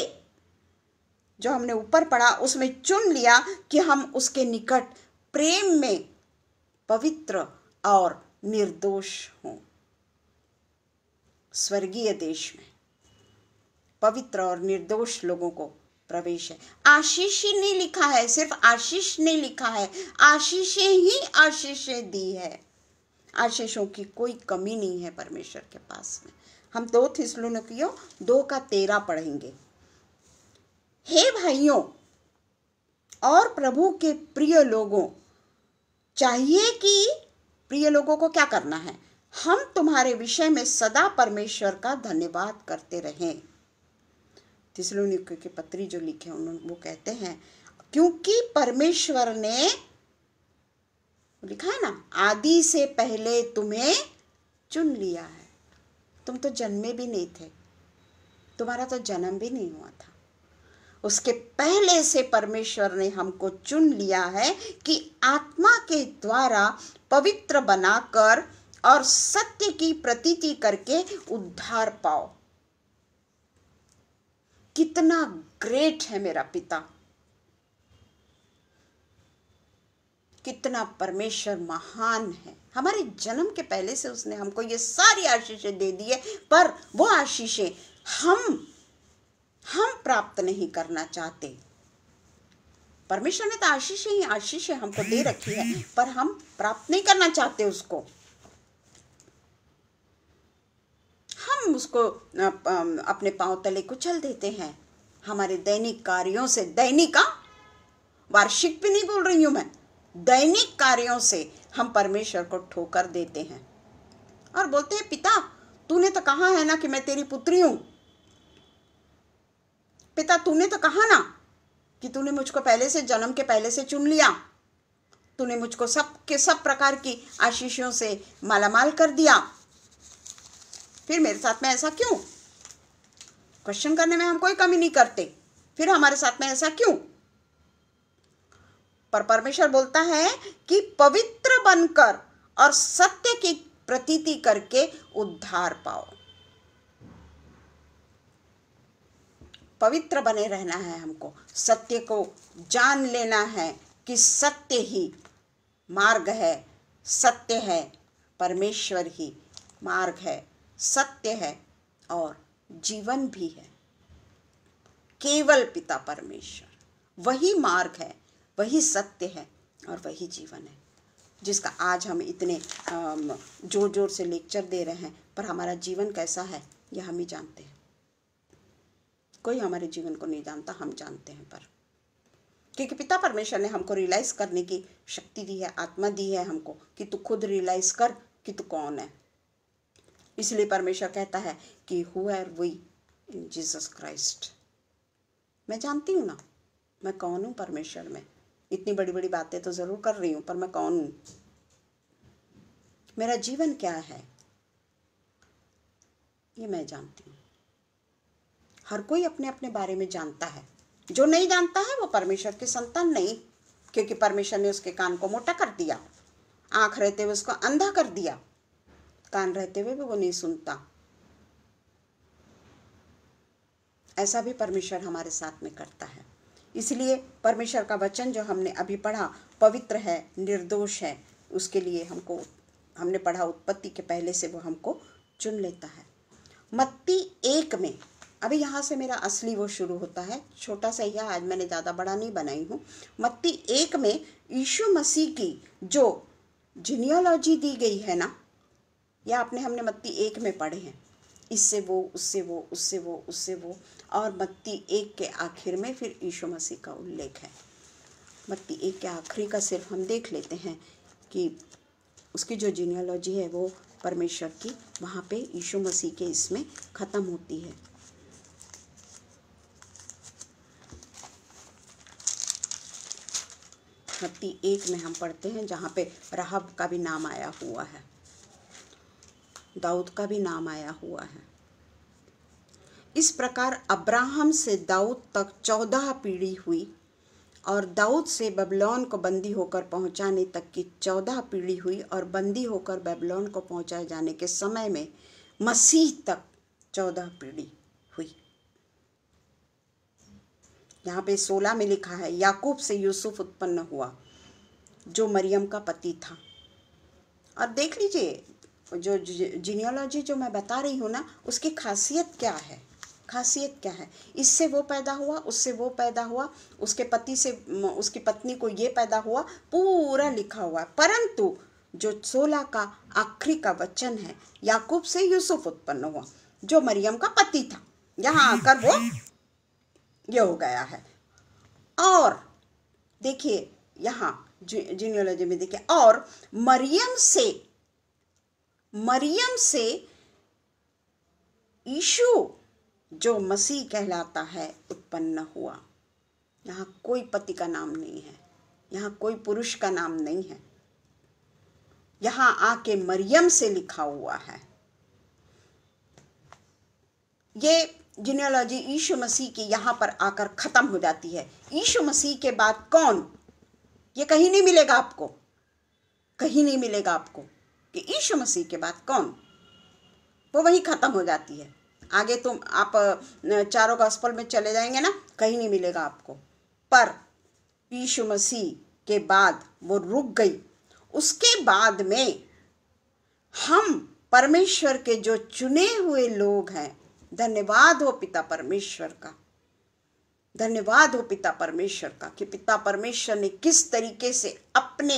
जो हमने ऊपर पढ़ा उसमें चुन लिया कि हम उसके निकट प्रेम में पवित्र और निर्दोष हों स्वर्गीय देश में पवित्र और निर्दोष लोगों को प्रवेश है आशीष ने लिखा है सिर्फ आशीष ने लिखा है आशीष ही आशीष दी है आशीषों की कोई कमी नहीं है परमेश्वर के पास में हम दो थिसलुनकियों दो का तेरा पढ़ेंगे हे भाइयों और प्रभु के प्रिय लोगों चाहिए कि प्रिय लोगों को क्या करना है हम तुम्हारे विषय में सदा परमेश्वर का धन्यवाद करते रहें तिसलोनिक के पत्री जो लिखे उन्होंने वो कहते हैं क्योंकि परमेश्वर ने लिखा है ना आदि से पहले तुम्हें चुन लिया है तुम तो जन्मे भी नहीं थे तुम्हारा तो जन्म भी नहीं हुआ था उसके पहले से परमेश्वर ने हमको चुन लिया है कि आत्मा के द्वारा पवित्र बनाकर और सत्य की प्रतीति करके उद्धार पाओ कितना ग्रेट है मेरा पिता कितना परमेश्वर महान है हमारे जन्म के पहले से उसने हमको ये सारी आशीषें दे दी है पर वो आशीषें हम हम प्राप्त नहीं करना चाहते परमेश्वर ने तो आशीष ही आशीषे हमको दे रखी है पर हम प्राप्त नहीं करना चाहते उसको हम उसको अपने पांव तले कुचल देते हैं हमारे दैनिक कार्यों से दैनिक का हाँ? वार्षिक भी नहीं बोल रही हूं मैं दैनिक कार्यों से हम परमेश्वर को ठोकर देते हैं और बोलते हैं पिता तूने तो कहा है ना कि मैं तेरी पुत्री हूं पिता तूने तो कहा ना कि तूने मुझको पहले से जन्म के पहले से चुन लिया तूने मुझको सब के सब प्रकार की आशीषों से मालामाल कर दिया फिर मेरे साथ में ऐसा क्यों क्वेश्चन करने में हम कोई कमी नहीं करते फिर हमारे साथ में ऐसा क्यों पर परमेश्वर बोलता है कि पवित्र बनकर और सत्य की प्रतीति करके उद्धार पाओ पवित्र बने रहना है हमको सत्य को जान लेना है कि सत्य ही मार्ग है सत्य है परमेश्वर ही मार्ग है सत्य है और जीवन भी है केवल पिता परमेश्वर वही मार्ग है वही सत्य है और वही जीवन है जिसका आज हम इतने जोर जोर से लेक्चर दे रहे हैं पर हमारा जीवन कैसा है यह हम ही जानते हैं कोई हमारे जीवन को नहीं जानता हम जानते हैं पर क्योंकि पिता परमेश्वर ने हमको रियलाइज़ करने की शक्ति दी है आत्मा दी है हमको कि तू खुद रियलाइज़ कर कि तू कौन है इसलिए परमेश्वर कहता है कि who are we in Jesus Christ मैं जानती हूँ ना मैं कौन हूँ परमेश्वर में इतनी बड़ी बड़ी बातें तो ज़रूर कर रही हूँ पर मैं कौन हूँ मेरा जीवन क्या है ये मैं जानती हूँ हर कोई अपने अपने बारे में जानता है जो नहीं जानता है वो परमेश्वर के संतान नहीं क्योंकि परमेश्वर ने उसके कान को मोटा कर दिया आंख रहते हुए उसको अंधा कर दिया कान रहते हुए भी वो नहीं सुनता ऐसा भी परमेश्वर हमारे साथ में करता है इसलिए परमेश्वर का वचन जो हमने अभी पढ़ा पवित्र है निर्दोष है उसके लिए हमको हमने पढ़ा उत्पत्ति के पहले से वो हमको चुन लेता है मत्ती एक में अभी यहाँ से मेरा असली वो शुरू होता है छोटा सा यह आज मैंने ज़्यादा बड़ा नहीं बनाई हूँ मत्ती एक में यीशु मसीह की जो जीनियोलॉजी दी गई है ना या आपने हमने मत्ती एक में पढ़े हैं इससे वो उससे वो उससे वो उससे वो और मत्ती एक के आखिर में फिर यीशु मसीह का उल्लेख है मत्ती एक के आखिरी का सिर्फ हम देख लेते हैं कि उसकी जो जीनियोलॉजी है वो परमेश्वर की वहाँ पे यीशु मसीह के इसमें ख़त्म होती है मत्ती एक में हम पढ़ते हैं जहाँ पे राहब का भी नाम आया हुआ है दाऊद का भी नाम आया हुआ है इस प्रकार अब्राहम से दाऊद तक चौदह पीढ़ी हुई और दाऊद से बेबलोन को बंदी होकर पहुंचाने तक की चौदह पीढ़ी हुई और बंदी होकर बेबलोन को पहुंचाए जाने के समय में मसीह तक चौदह पीढ़ी हुई यहाँ पे सोलह में लिखा है याकूब से यूसुफ उत्पन्न हुआ जो मरियम का पति था और देख लीजिए जो जीनियोलॉजी जो मैं बता रही हूँ ना उसकी खासियत क्या है खासियत क्या है इससे वो पैदा हुआ उससे वो पैदा हुआ उसके पति से उसकी पत्नी को ये पैदा हुआ पूरा लिखा हुआ है परंतु जो सोलह का आखिरी का वचन है याकूब से यूसुफ उत्पन्न हुआ जो मरियम का पति था यहाँ आकर वो ये हो गया है और देखिए यहाँ जीनियोलॉजी में देखिए और मरियम से मरियम से ईशु जो मसीह कहलाता है उत्पन्न हुआ यहाँ कोई पति का नाम नहीं है यहाँ कोई पुरुष का नाम नहीं है यहाँ आके मरियम से लिखा हुआ है ये जीनियोलॉजी ईशु मसीह की यहाँ पर आकर ख़त्म हो जाती है ईशु मसीह के बाद कौन ये कहीं नहीं मिलेगा आपको कहीं नहीं मिलेगा आपको कि ईशु मसीह के बाद कौन वो वहीं ख़त्म हो जाती है आगे तुम आप चारों गॉस्पल में चले जाएंगे ना कहीं नहीं मिलेगा आपको पर यीशु मसीह के बाद वो रुक गई उसके बाद में हम परमेश्वर के जो चुने हुए लोग हैं धन्यवाद हो पिता परमेश्वर का धन्यवाद हो पिता परमेश्वर का कि पिता परमेश्वर ने किस तरीके से अपने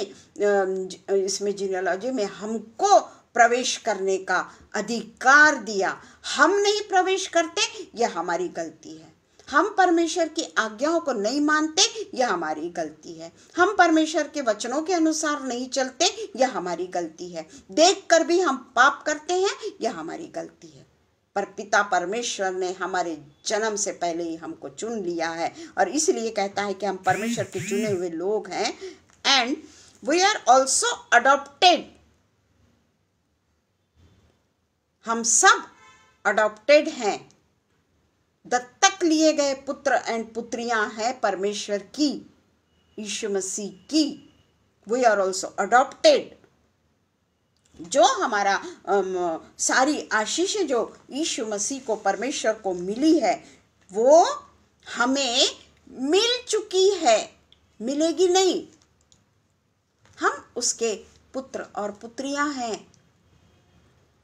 इसमें जीनोलॉजी में हमको प्रवेश करने का अधिकार दिया हम नहीं प्रवेश करते यह हमारी गलती है हम परमेश्वर की आज्ञाओं को नहीं मानते यह हमारी गलती है हम परमेश्वर के वचनों के अनुसार नहीं चलते यह हमारी गलती है देख कर भी हम पाप करते हैं यह हमारी गलती है पर पिता परमेश्वर ने हमारे जन्म से पहले ही हमको चुन लिया है और इसलिए कहता है कि हम परमेश्वर के चुने हुए लोग हैं and we are also adopted हम सब अडोप्टेड हैं दत्तक लिए गए पुत्र एंड पुत्रियां हैं परमेश्वर की ईश्व मसीह की वी आर ऑल्सो अडोप्टेड जो हमारा अम, सारी आशीष जो यीशु मसीह को परमेश्वर को मिली है वो हमें मिल चुकी है मिलेगी नहीं हम उसके पुत्र और पुत्रियां हैं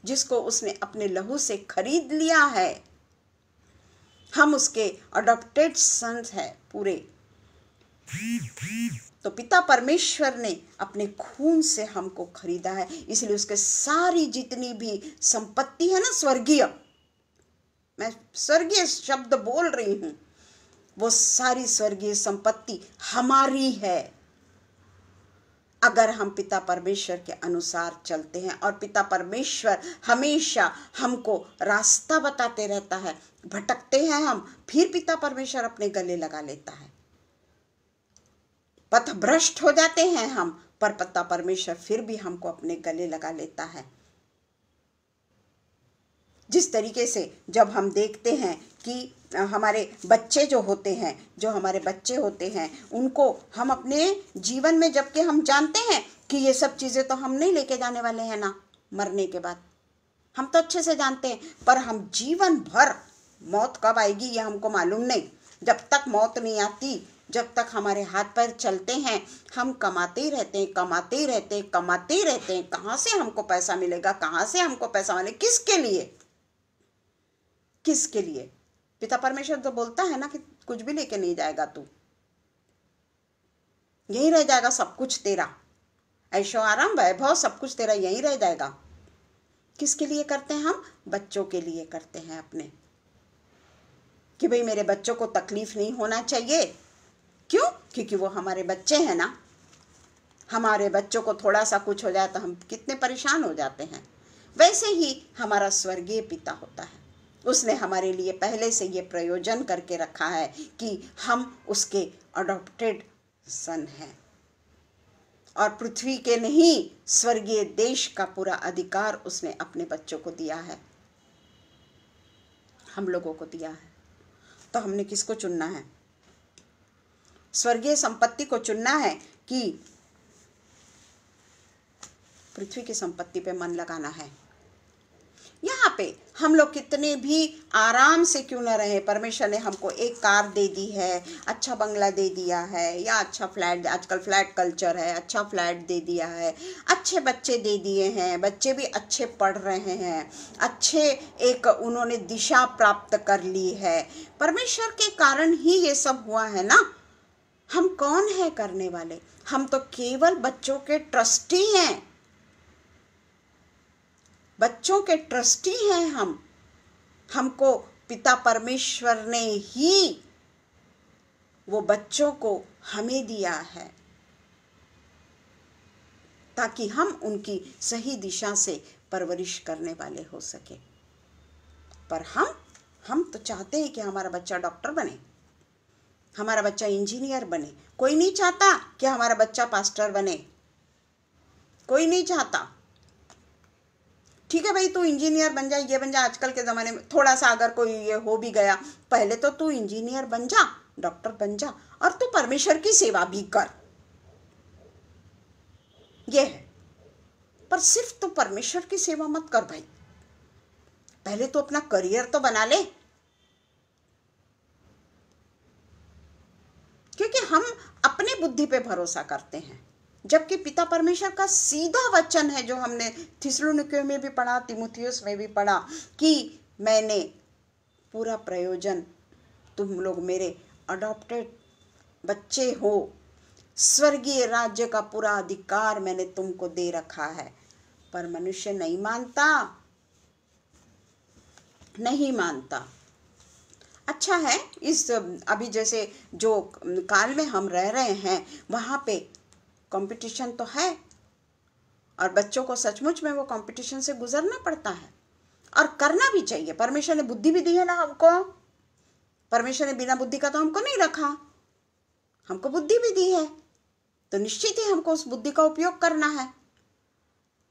जिसको उसने अपने लहू से खरीद लिया है हम उसके अडॉप्टेड सन्स हैं पूरे तो पिता परमेश्वर ने अपने खून से हमको खरीदा है इसलिए उसके सारी जितनी भी संपत्ति है ना स्वर्गीय मैं स्वर्गीय शब्द बोल रही हूं वो सारी स्वर्गीय संपत्ति हमारी है अगर हम पिता परमेश्वर के अनुसार चलते हैं और पिता परमेश्वर हमेशा हमको रास्ता बताते रहता है भटकते हैं हम फिर पिता परमेश्वर अपने गले लगा लेता है पथ भ्रष्ट हो जाते हैं हम पर पत्ता परमेश्वर फिर भी हमको अपने गले लगा लेता है जिस तरीके से जब हम देखते हैं कि हमारे बच्चे जो होते हैं जो हमारे बच्चे होते हैं उनको हम अपने जीवन में जबकि हम जानते हैं कि ये सब चीज़ें तो हम नहीं लेके जाने वाले हैं ना मरने के बाद हम तो अच्छे से जानते हैं पर हम जीवन भर मौत कब आएगी ये हमको मालूम नहीं जब तक मौत नहीं आती जब तक हमारे हाथ पैर चलते हैं हम कमाते रहते हैं कमाते रहते हैं कमाते रहते हैं कहाँ से हमको पैसा मिलेगा कहाँ से हमको पैसा मिलेगा किसके लिए किसके लिए पिता परमेश्वर तो बोलता है ना कि कुछ भी लेके नहीं जाएगा तू यही रह जाएगा सब कुछ तेरा ऐशो आराम वैभव सब कुछ तेरा यही रह जाएगा किसके लिए करते हैं हम बच्चों के लिए करते हैं अपने कि भाई मेरे बच्चों को तकलीफ नहीं होना चाहिए क्यों क्योंकि वो हमारे बच्चे हैं ना हमारे बच्चों को थोड़ा सा कुछ हो जाए तो हम कितने परेशान हो जाते हैं वैसे ही हमारा स्वर्गीय पिता होता है उसने हमारे लिए पहले से ये प्रयोजन करके रखा है कि हम उसके अडॉप्टेड सन हैं और पृथ्वी के नहीं स्वर्गीय देश का पूरा अधिकार उसने अपने बच्चों को दिया है हम लोगों को दिया है तो हमने किसको चुनना है स्वर्गीय संपत्ति को चुनना है कि पृथ्वी की संपत्ति पे मन लगाना है यहाँ पे हम लोग कितने भी आराम से क्यों ना रहे परमेश्वर ने हमको एक कार दे दी है अच्छा बंगला दे दिया है या अच्छा फ्लैट आजकल फ्लैट कल्चर है अच्छा फ्लैट दे दिया है अच्छे बच्चे दे दिए हैं बच्चे भी अच्छे पढ़ रहे हैं अच्छे एक उन्होंने दिशा प्राप्त कर ली है परमेश्वर के कारण ही ये सब हुआ है ना हम कौन है करने वाले हम तो केवल बच्चों के ट्रस्टी हैं बच्चों के ट्रस्टी हैं हम हमको पिता परमेश्वर ने ही वो बच्चों को हमें दिया है ताकि हम उनकी सही दिशा से परवरिश करने वाले हो सके पर हम हम तो चाहते हैं कि हमारा बच्चा डॉक्टर बने हमारा बच्चा इंजीनियर बने कोई नहीं चाहता कि हमारा बच्चा पास्टर बने कोई नहीं चाहता ठीक है भाई तू इंजीनियर बन जा ये बन जा आजकल के ज़माने में थोड़ा सा अगर कोई ये हो भी गया पहले तो तू इंजीनियर बन जा डॉक्टर बन जा और तू परमेश्वर की सेवा भी कर ये है पर सिर्फ तू परमेश्वर की सेवा मत कर भाई पहले तो अपना करियर तो बना ले क्योंकि हम अपने बुद्धि पे भरोसा करते हैं जबकि पिता परमेश्वर का सीधा वचन है जो हमने थिसलुनिकियों में भी पढ़ा तिमुथियस में भी पढ़ा कि मैंने पूरा प्रयोजन तुम लोग मेरे अडॉप्टेड बच्चे हो स्वर्गीय राज्य का पूरा अधिकार मैंने तुमको दे रखा है पर मनुष्य नहीं मानता नहीं मानता अच्छा है इस अभी जैसे जो काल में हम रह रहे हैं वहाँ पे कंपटीशन तो है और बच्चों को सचमुच में वो कंपटीशन से गुजरना पड़ता है और करना भी चाहिए परमेश्वर ने बुद्धि भी दी है ना हमको परमेश्वर ने बिना बुद्धि का तो हमको नहीं रखा हमको बुद्धि भी दी है तो निश्चित ही हमको उस बुद्धि का उपयोग करना है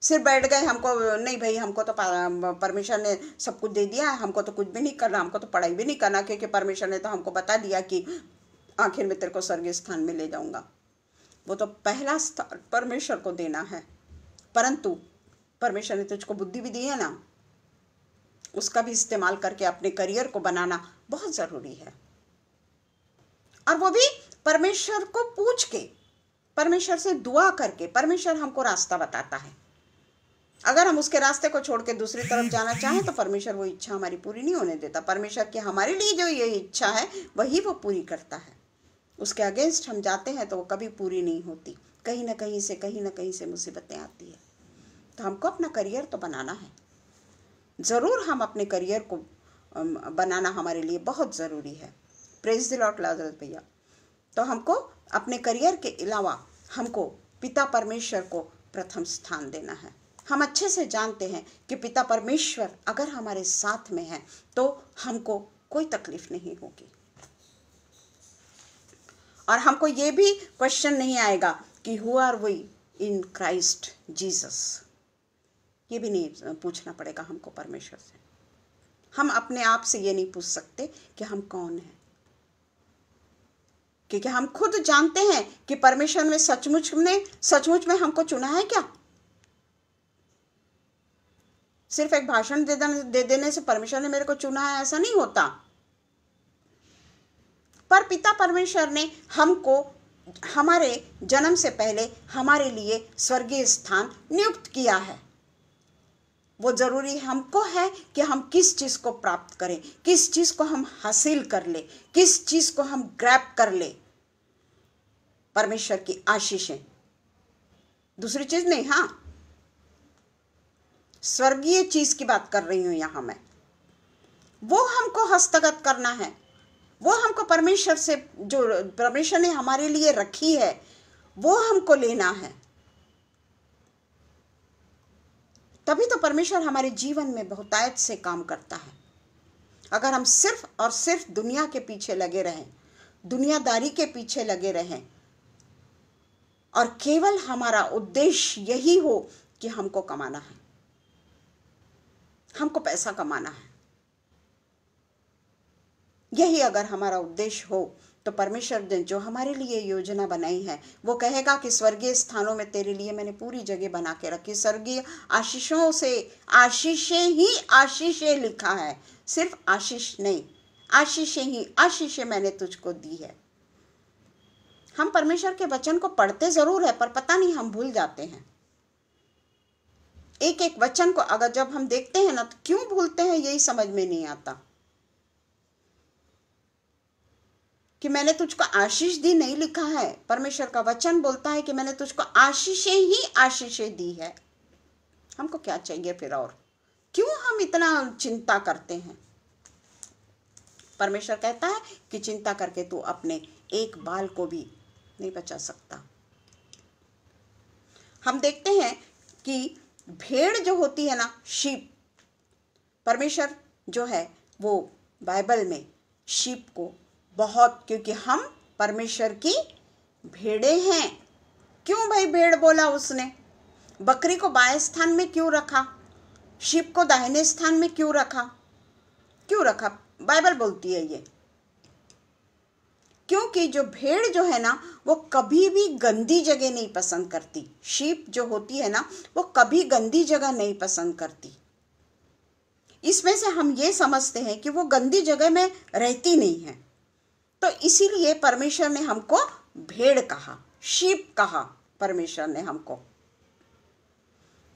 सिर्फ बैठ गए हमको नहीं भाई हमको तो परमेश्वर ने सब कुछ दे दिया है हमको तो कुछ भी नहीं करना हमको तो पढ़ाई भी नहीं करना क्योंकि परमेश्वर ने तो हमको बता दिया कि आखिर में तेरे को स्वर्गीय स्थान में ले जाऊंगा वो तो पहला स्थान परमेश्वर को देना है परंतु परमेश्वर ने तुझको बुद्धि भी दी है ना उसका भी इस्तेमाल करके अपने करियर को बनाना बहुत ज़रूरी है और वो भी परमेश्वर को पूछ के परमेश्वर से दुआ करके परमेश्वर हमको रास्ता बताता है अगर हम उसके रास्ते को छोड़ के दूसरी तरफ जाना चाहें तो परमेश्वर वो इच्छा हमारी पूरी नहीं होने देता परमेश्वर की हमारे लिए जो ये इच्छा है वही वो पूरी करता है उसके अगेंस्ट हम जाते हैं तो वो कभी पूरी नहीं होती कहीं ना कहीं से कहीं ना कहीं से मुसीबतें आती है तो हमको अपना करियर तो बनाना है ज़रूर हम अपने करियर को बनाना हमारे लिए बहुत ज़रूरी है प्रेज द लॉट लाजरत भैया तो हमको अपने करियर के अलावा हमको पिता परमेश्वर को प्रथम स्थान देना है हम अच्छे से जानते हैं कि पिता परमेश्वर अगर हमारे साथ में है तो हमको कोई तकलीफ नहीं होगी और हमको ये भी क्वेश्चन नहीं आएगा कि who are we in Christ Jesus ये भी नहीं पूछना पड़ेगा हमको परमेश्वर से हम अपने आप से ये नहीं पूछ सकते कि हम कौन हैं क्योंकि हम खुद जानते हैं कि परमेश्वर में सचमुच ने सचमुच में हमको चुना है क्या सिर्फ एक भाषण दे, दे देने से परमेश्वर ने मेरे को चुना है ऐसा नहीं होता पर पिता परमेश्वर ने हमको हमारे जन्म से पहले हमारे लिए स्वर्गीय स्थान नियुक्त किया है वो जरूरी हमको है कि हम किस चीज़ को प्राप्त करें किस चीज़ को हम हासिल कर ले किस चीज़ को हम ग्रैप कर ले परमेश्वर की आशीषें दूसरी चीज़ नहीं हाँ स्वर्गीय चीज की बात कर रही हूं यहां मैं वो हमको हस्तगत करना है वो हमको परमेश्वर से जो परमेश्वर ने हमारे लिए रखी है वो हमको लेना है तभी तो परमेश्वर हमारे जीवन में बहुतायत से काम करता है अगर हम सिर्फ और सिर्फ दुनिया के पीछे लगे रहें दुनियादारी के पीछे लगे रहें और केवल हमारा उद्देश्य यही हो कि हमको कमाना है हमको पैसा कमाना है यही अगर हमारा उद्देश्य हो तो परमेश्वर ने जो हमारे लिए योजना बनाई है वो कहेगा कि स्वर्गीय स्थानों में तेरे लिए मैंने पूरी जगह बना के रखी स्वर्गीय आशीषों से आशीषें ही आशीषें लिखा है सिर्फ आशीष नहीं आशीषें ही आशीषें मैंने तुझको दी है हम परमेश्वर के वचन को पढ़ते ज़रूर है पर पता नहीं हम भूल जाते हैं एक एक वचन को अगर जब हम देखते हैं ना तो क्यों भूलते हैं यही समझ में नहीं आता कि मैंने तुझको आशीष दी नहीं लिखा है परमेश्वर का वचन बोलता है कि मैंने तुझको आशीषें ही आशीषें दी है हमको क्या चाहिए फिर और क्यों हम इतना चिंता करते हैं परमेश्वर कहता है कि चिंता करके तू अपने एक बाल को भी नहीं बचा सकता हम देखते हैं कि भेड़ जो होती है ना शीप परमेश्वर जो है वो बाइबल में शीप को बहुत क्योंकि हम परमेश्वर की भेड़े हैं क्यों भाई भेड़ बोला उसने बकरी को बाएं स्थान में क्यों रखा शिप को दाहिने स्थान में क्यों रखा क्यों रखा बाइबल बोलती है ये क्योंकि जो भेड़ जो है ना वो कभी भी गंदी जगह नहीं पसंद करती शीप जो होती है ना वो कभी गंदी जगह नहीं पसंद करती इसमें से हम ये समझते हैं कि वो गंदी जगह में रहती नहीं है तो इसीलिए परमेश्वर ने हमको भेड़ कहा शीप कहा परमेश्वर ने हमको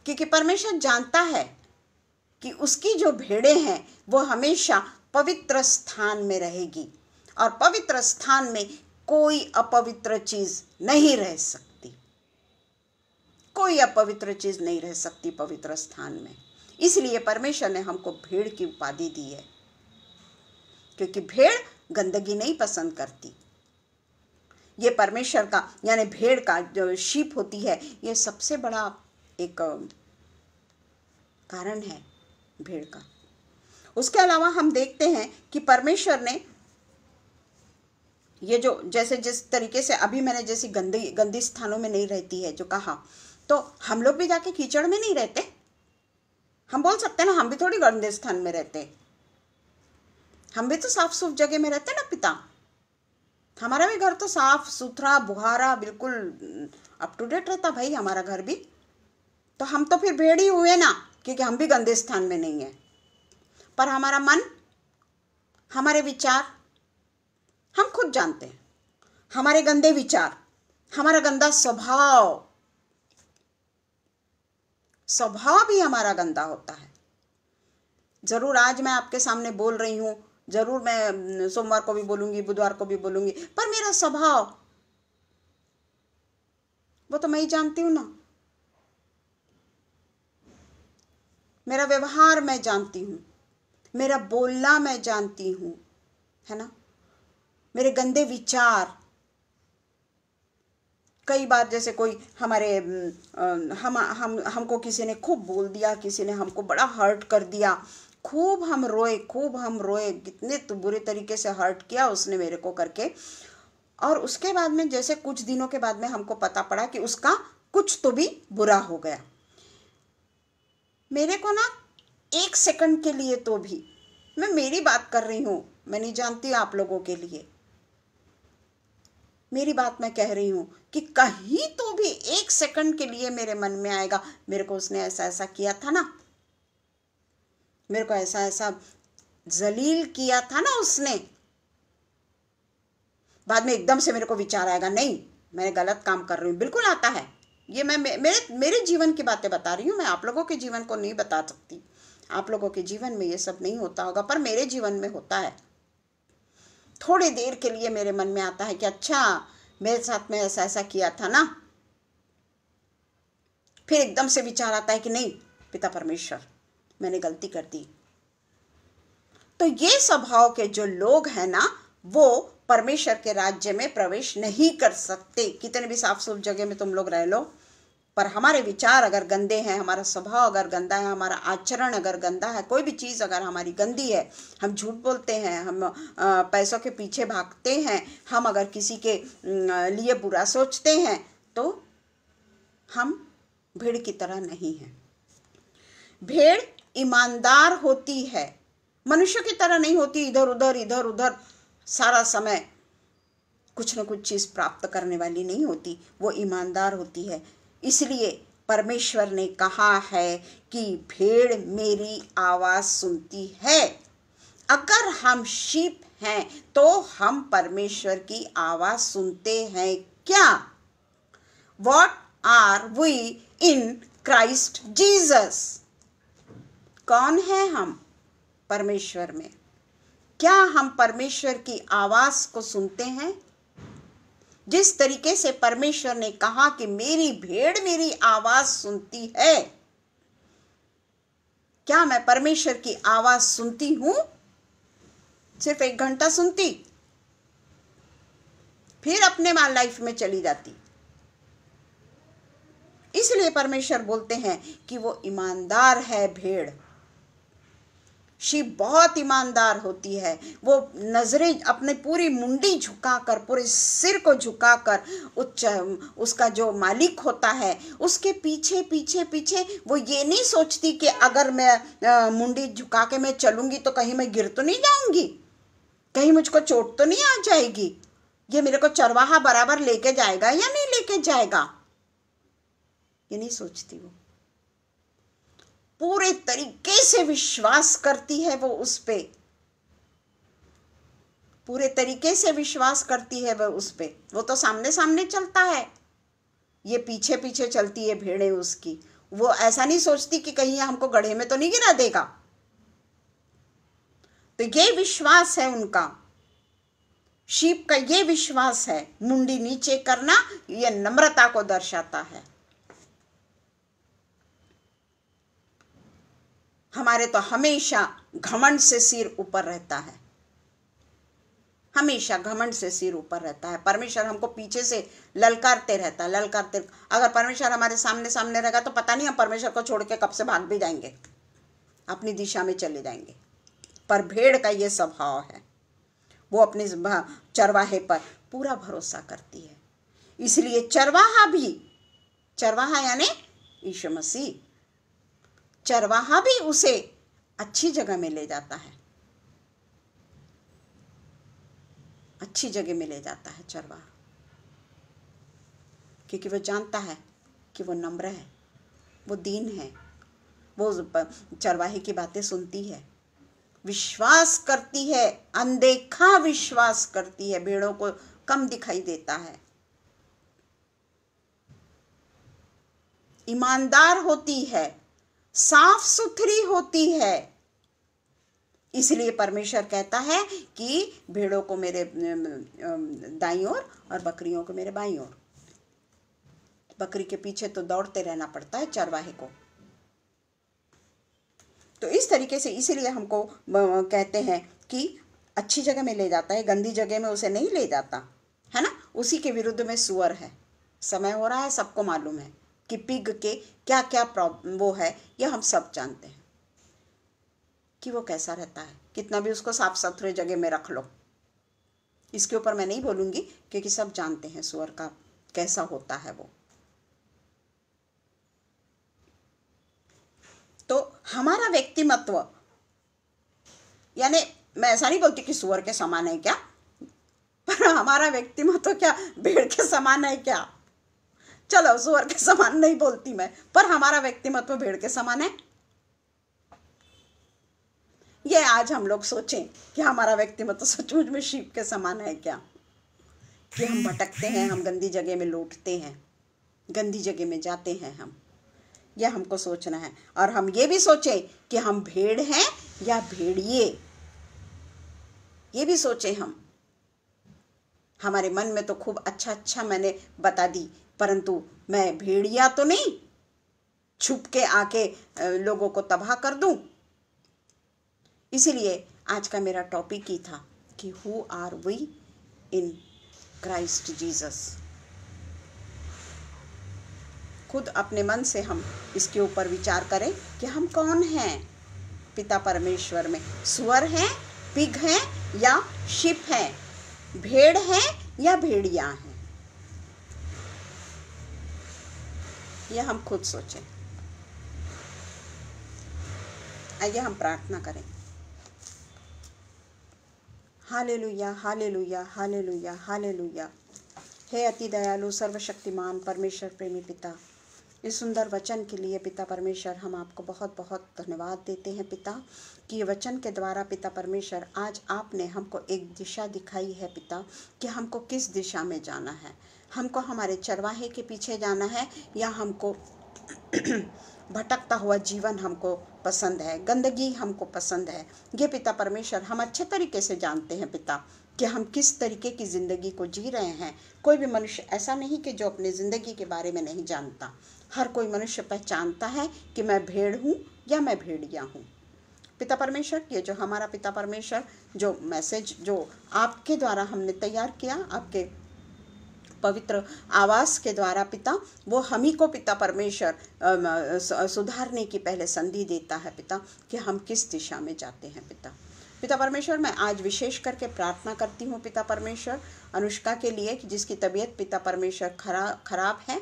क्योंकि परमेश्वर जानता है कि उसकी जो भेड़ें हैं वो हमेशा पवित्र स्थान में रहेगी और पवित्र स्थान में कोई अपवित्र चीज नहीं रह सकती कोई अपवित्र चीज नहीं रह सकती पवित्र स्थान में इसलिए परमेश्वर ने हमको भेड़ की उपाधि दी है क्योंकि भेड़ गंदगी नहीं पसंद करती ये परमेश्वर का यानी भेड़ का जो शीप होती है ये सबसे बड़ा एक कारण है भेड़ का उसके अलावा हम देखते हैं कि परमेश्वर ने ये जो जैसे जिस तरीके से अभी मैंने जैसी गंदी गंदी स्थानों में नहीं रहती है जो कहा तो हम लोग भी जाके कीचड़ में नहीं रहते हम बोल सकते हैं ना हम भी थोड़ी गंदे स्थान में रहते हम भी तो साफ सुफ जगह में रहते ना पिता हमारा भी घर तो साफ सुथरा बुहारा बिल्कुल अप टू डेट रहता भाई हमारा घर भी तो हम तो फिर भेड़ ही हुए ना क्योंकि हम भी गंदे स्थान में नहीं है पर हमारा मन हमारे विचार हम खुद जानते हैं हमारे गंदे विचार हमारा गंदा स्वभाव स्वभाव भी हमारा गंदा होता है ज़रूर आज मैं आपके सामने बोल रही हूं ज़रूर मैं सोमवार को भी बोलूंगी बुधवार को भी बोलूंगी पर मेरा स्वभाव वो तो मैं ही जानती हूं ना मेरा व्यवहार मैं जानती हूं मेरा बोलना मैं जानती हूं है ना मेरे गंदे विचार कई बार जैसे कोई हमारे हम हम हमको किसी ने खूब बोल दिया किसी ने हमको बड़ा हर्ट कर दिया खूब हम रोए खूब हम रोए कितने तो बुरे तरीके से हर्ट किया उसने मेरे को करके और उसके बाद में जैसे कुछ दिनों के बाद में हमको पता पड़ा कि उसका कुछ तो भी बुरा हो गया मेरे को ना एक सेकंड के लिए तो भी मैं मेरी बात कर रही हूँ मैं नहीं जानती आप लोगों के लिए मेरी बात मैं कह रही हूँ कि कहीं तो भी एक सेकंड के लिए मेरे मन में आएगा मेरे को उसने ऐसा ऐसा किया था ना मेरे को ऐसा ऐसा जलील किया था ना उसने बाद में एकदम से मेरे को विचार आएगा नहीं मैं गलत काम कर रही हूँ बिल्कुल आता है ये मैं मेरे मेरे जीवन की बातें बता रही हूँ मैं आप लोगों के जीवन को नहीं बता सकती आप लोगों के जीवन में ये सब नहीं होता होगा पर मेरे जीवन में होता है थोड़ी देर के लिए मेरे मन में आता है कि अच्छा मेरे साथ में ऐसा ऐसा किया था ना फिर एकदम से विचार आता है कि नहीं पिता परमेश्वर मैंने गलती कर दी तो ये स्वभाव के जो लोग हैं ना वो परमेश्वर के राज्य में प्रवेश नहीं कर सकते कितने भी साफ सुफ जगह में तुम लोग रह लो पर हमारे विचार अगर गंदे हैं हमारा स्वभाव अगर गंदा है हमारा आचरण अगर गंदा है कोई भी चीज़ अगर हमारी गंदी है हम झूठ बोलते हैं हम पैसों के पीछे भागते हैं हम अगर किसी के लिए बुरा सोचते हैं तो हम भीड़ की तरह नहीं हैं भेड़ ईमानदार होती है मनुष्य की तरह नहीं होती इधर उधर इधर उधर सारा समय कुछ न कुछ चीज़ प्राप्त करने वाली नहीं होती वो ईमानदार होती है इसलिए परमेश्वर ने कहा है कि भेड़ मेरी आवाज़ सुनती है अगर हम शीप हैं तो हम परमेश्वर की आवाज़ सुनते हैं क्या what are we in Christ Jesus कौन है हम परमेश्वर में क्या हम परमेश्वर की आवाज़ को सुनते हैं जिस तरीके से परमेश्वर ने कहा कि मेरी भेड़ मेरी आवाज सुनती है क्या मैं परमेश्वर की आवाज सुनती हूं सिर्फ एक घंटा सुनती फिर अपने मां लाइफ में चली जाती इसलिए परमेश्वर बोलते हैं कि वो ईमानदार है भेड़ शिव बहुत ईमानदार होती है वो नज़रें अपने पूरी मुंडी झुकाकर पूरे सिर को झुकाकर उच्च उसका जो मालिक होता है उसके पीछे पीछे पीछे वो ये नहीं सोचती कि अगर मैं मुंडी झुका के मैं चलूँगी तो कहीं मैं गिर तो नहीं जाऊँगी कहीं मुझको चोट तो नहीं आ जाएगी ये मेरे को चरवाहा बराबर लेके जाएगा या नहीं लेके जाएगा ये नहीं सोचती वो पूरे तरीके से विश्वास करती है वो उस पर पूरे तरीके से विश्वास करती है वह उस पर वो तो सामने सामने चलता है ये पीछे पीछे चलती है भेड़ें उसकी वो ऐसा नहीं सोचती कि कहीं हमको गढ़े में तो नहीं गिरा देगा तो ये विश्वास है उनका शिव का ये विश्वास है मुंडी नीचे करना ये नम्रता को दर्शाता है हमारे तो हमेशा घमंड से सिर ऊपर रहता है हमेशा घमंड से सिर ऊपर रहता है परमेश्वर हमको पीछे से ललकारते रहता है ललकारते अगर परमेश्वर हमारे सामने सामने रहेगा तो पता नहीं हम परमेश्वर को छोड़ के कब से भाग भी जाएंगे अपनी दिशा में चले जाएंगे पर भेड़ का ये स्वभाव है वो अपने चरवाहे पर पूरा भरोसा करती है इसलिए चरवाहा भी चरवाहा यानी ईशो मसीह चरवाहा भी उसे अच्छी जगह में ले जाता है अच्छी जगह में ले जाता है चरवाहा क्योंकि वो जानता है कि वो नम्र है वो दीन है वो चरवाहे की बातें सुनती है विश्वास करती है अनदेखा विश्वास करती है भेड़ों को कम दिखाई देता है ईमानदार होती है साफ सुथरी होती है इसलिए परमेश्वर कहता है कि भेड़ों को मेरे दाई ओर और बकरियों को मेरे बाई ओर बकरी के पीछे तो दौड़ते रहना पड़ता है चरवाहे को तो इस तरीके से इसीलिए हमको कहते हैं कि अच्छी जगह में ले जाता है गंदी जगह में उसे नहीं ले जाता है ना उसी के विरुद्ध में सुअर है समय हो रहा है सबको मालूम है कि पिग के क्या क्या प्रॉब्लम वो है ये हम सब जानते हैं कि वो कैसा रहता है कितना भी उसको साफ सुथरे जगह में रख लो इसके ऊपर मैं नहीं बोलूंगी क्योंकि सब जानते हैं सुअर का कैसा होता है वो तो हमारा व्यक्तिमत्व यानी मैं ऐसा नहीं बोलती कि सुअर के समान है क्या पर हमारा व्यक्तिमत्व क्या भेड़ के समान है क्या चलो जोर के समान नहीं बोलती मैं पर हमारा व्यक्तिमत्व भेड़ के समान है ये आज हम लोग सोचें कि हमारा व्यक्तिमत्व सचमुच में शिव के समान है क्या कि हम भटकते हैं हम गंदी जगह में लौटते हैं गंदी जगह में जाते हैं हम यह हमको सोचना है और हम ये भी सोचें कि हम भेड़ हैं या भेड़िए ये भी सोचें हम हमारे मन में तो खूब अच्छा अच्छा मैंने बता दी परंतु मैं भेड़िया तो नहीं छुप के आके लोगों को तबाह कर दूं इसीलिए आज का मेरा टॉपिक ही था कि who are we in Christ Jesus खुद अपने मन से हम इसके ऊपर विचार करें कि हम कौन हैं पिता परमेश्वर में सुअर हैं पिग हैं या शिप हैं भेड़ हैं या भेड़िया हैं यह हम खुद सोचें आइए हम प्रार्थना करें हाले लुया हाले लुया हाले लुया हाले लुया हे अति दयालु सर्वशक्तिमान परमेश्वर प्रेमी पिता इस सुंदर वचन के लिए पिता परमेश्वर हम आपको बहुत बहुत धन्यवाद देते हैं पिता कि वचन के द्वारा पिता परमेश्वर आज आपने हमको एक दिशा दिखाई है पिता कि हमको किस दिशा में जाना है हमको हमारे चरवाहे के पीछे जाना है या हमको भटकता हुआ जीवन हमको पसंद है गंदगी हमको पसंद है ये पिता परमेश्वर हम अच्छे तरीके से जानते हैं पिता कि हम किस तरीके की ज़िंदगी को जी रहे हैं कोई भी मनुष्य ऐसा नहीं कि जो अपने ज़िंदगी के बारे में नहीं जानता हर कोई मनुष्य पहचानता है कि मैं भेड़ हूँ या मैं भेड़िया हूँ पिता परमेश्वर ये जो हमारा पिता परमेश्वर जो मैसेज जो आपके द्वारा हमने तैयार किया आपके पवित्र आवास के द्वारा पिता वो हम ही को पिता परमेश्वर सुधारने की पहले संधि देता है पिता कि हम किस दिशा में जाते हैं पिता पिता परमेश्वर मैं आज विशेष करके प्रार्थना करती हूँ पिता परमेश्वर अनुष्का के लिए कि जिसकी तबीयत पिता परमेश्वर खरा खराब है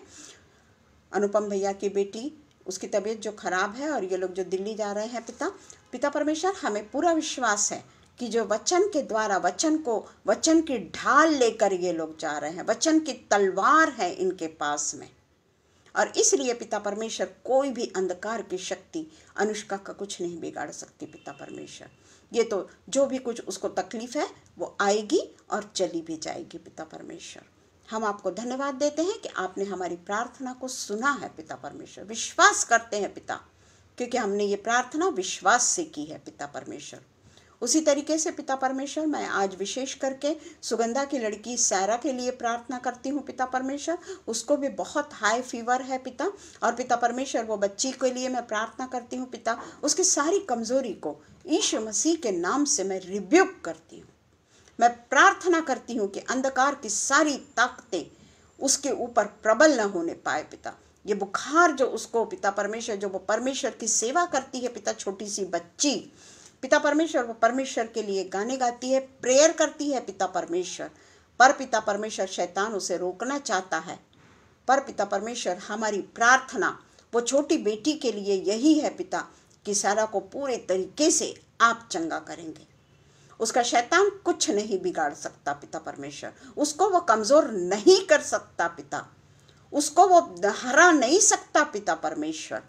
अनुपम भैया की बेटी उसकी तबीयत जो खराब है और ये लोग जो दिल्ली जा रहे हैं पिता पिता परमेश्वर हमें पूरा विश्वास है कि जो वचन के द्वारा वचन को वचन की ढाल लेकर ये लोग जा रहे हैं वचन की तलवार है इनके पास में और इसलिए पिता परमेश्वर कोई भी अंधकार की शक्ति अनुष्का का कुछ नहीं बिगाड़ सकती पिता परमेश्वर ये तो जो भी कुछ उसको तकलीफ है वो आएगी और चली भी जाएगी पिता परमेश्वर हम आपको धन्यवाद देते हैं कि आपने हमारी प्रार्थना को सुना है पिता परमेश्वर विश्वास करते हैं पिता क्योंकि हमने ये प्रार्थना विश्वास से की है पिता परमेश्वर उसी तरीके से पिता परमेश्वर मैं आज विशेष करके सुगंधा की लड़की सारा के लिए प्रार्थना करती हूँ पिता परमेश्वर उसको भी बहुत हाई फीवर है पिता और पिता परमेश्वर वो बच्ची के लिए मैं प्रार्थना करती हूँ पिता उसकी सारी कमजोरी को ईश मसीह के नाम से मैं रिब्यूक करती हूँ मैं प्रार्थना करती हूँ कि अंधकार की सारी ताकतें उसके ऊपर प्रबल न होने पाए पिता ये बुखार जो उसको पिता परमेश्वर जो वो परमेश्वर की सेवा करती है पिता छोटी सी बच्ची पिता परमेश्वर वो परमेश्वर के लिए गाने गाती है प्रेयर करती है पिता परमेश्वर पर पिता परमेश्वर शैतान उसे रोकना चाहता है पर पिता परमेश्वर हमारी प्रार्थना वो छोटी बेटी के लिए यही है पिता कि सारा को पूरे तरीके से आप चंगा करेंगे उसका शैतान कुछ नहीं बिगाड़ सकता पिता परमेश्वर उसको वो कमज़ोर नहीं कर सकता पिता उसको वो हरा नहीं सकता पिता परमेश्वर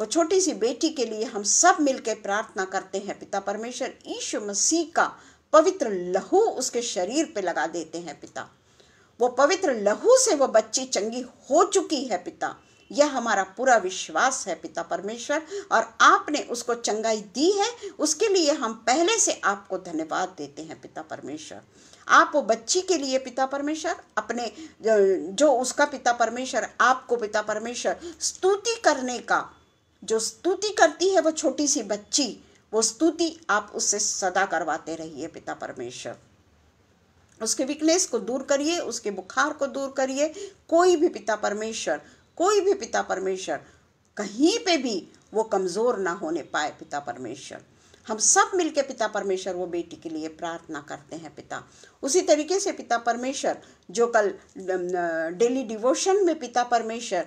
वो छोटी सी बेटी के लिए हम सब मिलकर प्रार्थना करते हैं पिता परमेश्वर ईशु मसीह का पवित्र लहू उसके शरीर पे लगा देते हैं पिता वो पवित्र लहू से वो बच्ची चंगी हो चुकी है पिता यह हमारा पूरा विश्वास है पिता परमेश्वर और आपने उसको चंगाई दी है उसके लिए हम पहले से आपको धन्यवाद देते हैं पिता परमेश्वर आप वो बच्ची के लिए पिता परमेश्वर अपने जो उसका पिता परमेश्वर आपको पिता परमेश्वर स्तुति करने का जो स्तुति करती है वो छोटी सी बच्ची वो स्तुति आप उससे सदा करवाते रहिए पिता परमेश्वर उसके वीकनेस को दूर करिए उसके बुखार को दूर करिए कोई भी पिता परमेश्वर कोई भी पिता परमेश्वर कहीं पे भी वो कमज़ोर ना होने पाए पिता परमेश्वर हम सब मिलके पिता परमेश्वर वो बेटी के लिए प्रार्थना करते हैं पिता उसी तरीके से पिता परमेश्वर जो कल डेली डिवोशन में पिता परमेश्वर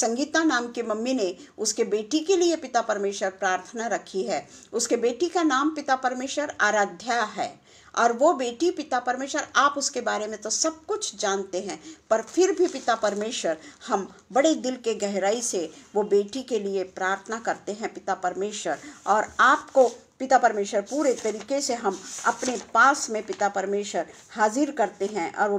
संगीता नाम के मम्मी ने उसके बेटी के लिए पिता परमेश्वर प्रार्थना रखी है उसके बेटी का नाम पिता परमेश्वर आराध्या है और वो बेटी पिता परमेश्वर आप उसके बारे में तो सब कुछ जानते हैं पर फिर भी पिता परमेश्वर हम बड़े दिल के गहराई से वो बेटी के लिए प्रार्थना करते हैं पिता परमेश्वर और आपको पिता परमेश्वर पूरे तरीके से हम अपने पास में पिता परमेश्वर हाजिर करते हैं और वो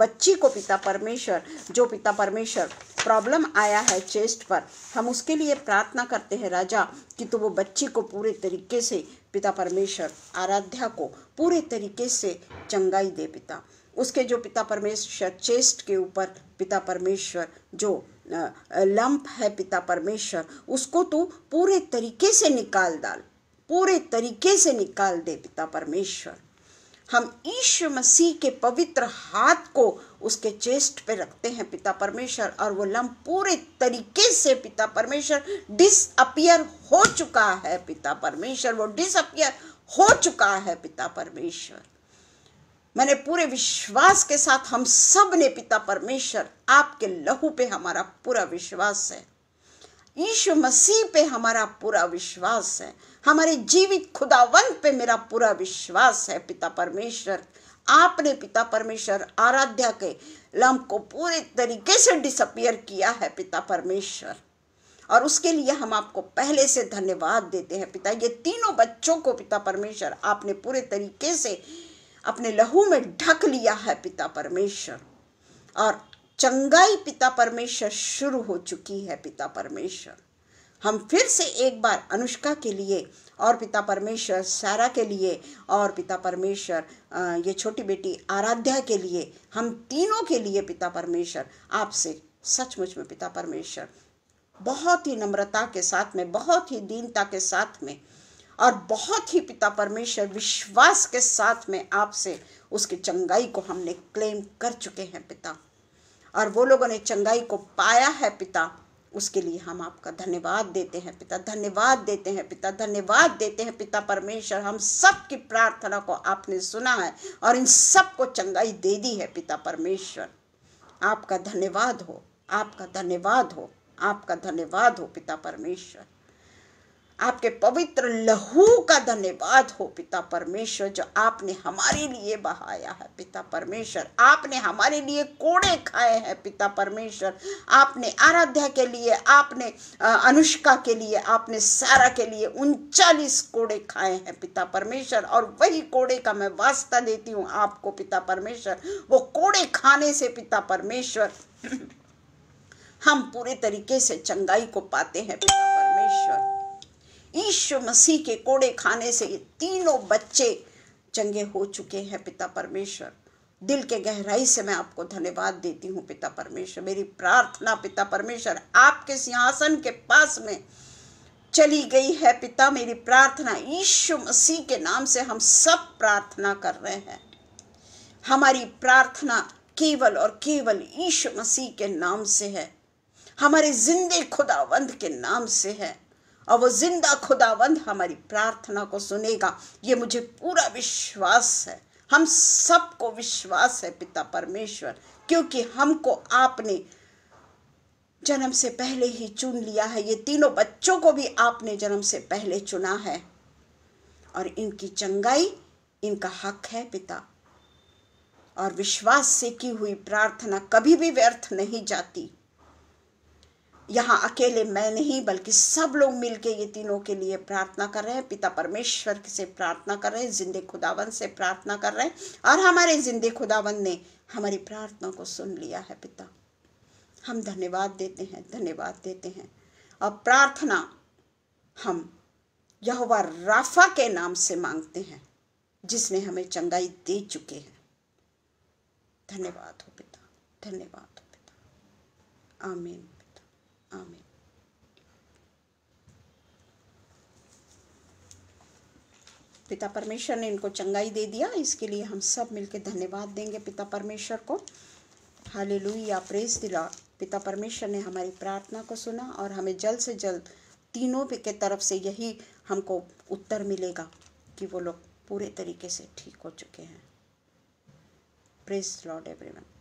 बच्ची को पिता परमेश्वर जो पिता परमेश्वर प्रॉब्लम आया है चेस्ट पर हम उसके लिए प्रार्थना करते हैं राजा कि तू तो वो बच्ची को पूरे तरीके से पिता परमेश्वर आराध्या को पूरे तरीके से चंगाई दे पिता उसके जो पिता परमेश्वर चेस्ट के ऊपर पिता परमेश्वर जो लंप है पिता परमेश्वर उसको तू पूरे तरीके से निकाल डाल पूरे तरीके से निकाल दे पिता परमेश्वर हम ईश्वर मसीह के पवित्र हाथ को उसके चेस्ट पे रखते हैं पिता परमेश्वर और वो लम पूरे तरीके से पिता परमेश्वर डिसअपियर हो चुका है पिता परमेश्वर वो डिसअपियर हो चुका है पिता परमेश्वर मैंने पूरे विश्वास के साथ हम सब ने पिता परमेश्वर आपके लहू पे हमारा पूरा विश्वास है ईश्वर मसीह पे हमारा पूरा विश्वास है हमारे जीवित खुदावंत पे मेरा पूरा विश्वास है पिता परमेश्वर आपने पिता परमेश्वर आराध्या के लम्ब को पूरे तरीके से डिसअपियर किया है पिता परमेश्वर और उसके लिए हम आपको पहले से धन्यवाद देते हैं पिता ये तीनों बच्चों को पिता परमेश्वर आपने पूरे तरीके से अपने लहू में ढक लिया है पिता परमेश्वर और चंगाई पिता परमेश्वर शुरू हो चुकी है पिता परमेश्वर हम फिर से एक बार अनुष्का के लिए और पिता परमेश्वर सारा के लिए और पिता परमेश्वर ये छोटी बेटी आराध्या के लिए हम तीनों के लिए पिता परमेश्वर आपसे सचमुच में पिता परमेश्वर बहुत ही नम्रता के साथ में बहुत ही दीनता के साथ में और बहुत ही पिता परमेश्वर विश्वास के साथ में आपसे उसकी चंगाई को हमने क्लेम कर चुके हैं पिता और वो लोगों ने चंगाई को पाया है पिता उसके लिए हम आपका धन्यवाद देते हैं पिता धन्यवाद देते हैं पिता धन्यवाद देते हैं पिता परमेश्वर हम सब की प्रार्थना को आपने सुना है और इन सब को चंगाई दे दी है पिता परमेश्वर आपका धन्यवाद हो आपका धन्यवाद हो आपका धन्यवाद हो पिता परमेश्वर आपके पवित्र लहू का धन्यवाद हो पिता परमेश्वर जो आपने हमारे लिए बहाया है पिता परमेश्वर आपने हमारे लिए कोड़े खाए हैं पिता परमेश्वर आपने आराध्या के लिए आपने अनुष्का के लिए आपने सारा के लिए उनचालीस कोड़े खाए हैं पिता परमेश्वर और वही कोड़े का मैं वास्ता देती हूँ आपको पिता परमेश्वर वो कोड़े खाने से पिता परमेश्वर हम पूरे तरीके से चंगाई को पाते हैं पिता परमेश्वर ईश्व मसीह के कोड़े खाने से ये तीनों बच्चे चंगे हो चुके हैं पिता परमेश्वर दिल के गहराई से मैं आपको धन्यवाद देती हूँ पिता परमेश्वर मेरी प्रार्थना पिता परमेश्वर आपके सिंहासन के पास में चली गई है पिता मेरी प्रार्थना ईश्व मसीह के नाम से हम सब प्रार्थना कर रहे हैं हमारी प्रार्थना केवल और केवल ईश्व मसीह के नाम से है हमारे जिंदे खुदावंद के नाम से है और वो जिंदा खुदावंद हमारी प्रार्थना को सुनेगा ये मुझे पूरा विश्वास है हम सबको विश्वास है पिता परमेश्वर क्योंकि हमको आपने जन्म से पहले ही चुन लिया है ये तीनों बच्चों को भी आपने जन्म से पहले चुना है और इनकी चंगाई इनका हक है पिता और विश्वास से की हुई प्रार्थना कभी भी व्यर्थ नहीं जाती यहाँ अकेले मैं नहीं बल्कि सब लोग मिलके ये तीनों के लिए प्रार्थना कर रहे हैं पिता परमेश्वर से प्रार्थना कर रहे हैं जिंदे खुदावन से प्रार्थना कर रहे हैं और हमारे जिंदे खुदावन ने हमारी प्रार्थना को सुन लिया है पिता हम धन्यवाद देते हैं धन्यवाद देते हैं और प्रार्थना हम यहोवा राफा के नाम से मांगते हैं जिसने हमें चंगाई दे चुके हैं धन्यवाद हो पिता धन्यवाद हो पिता आमीन ఆమె पिता परमेश्वर ने इनको चंगाई दे दिया इसके लिए हम सब मिलकर धन्यवाद देंगे पिता परमेश्वर को हाले या प्रेस दिला पिता परमेश्वर ने हमारी प्रार्थना को सुना और हमें जल्द से जल्द तीनों के तरफ से यही हमको उत्तर मिलेगा कि वो लोग पूरे तरीके से ठीक हो चुके हैं प्रेस लॉर्ड एवरीवन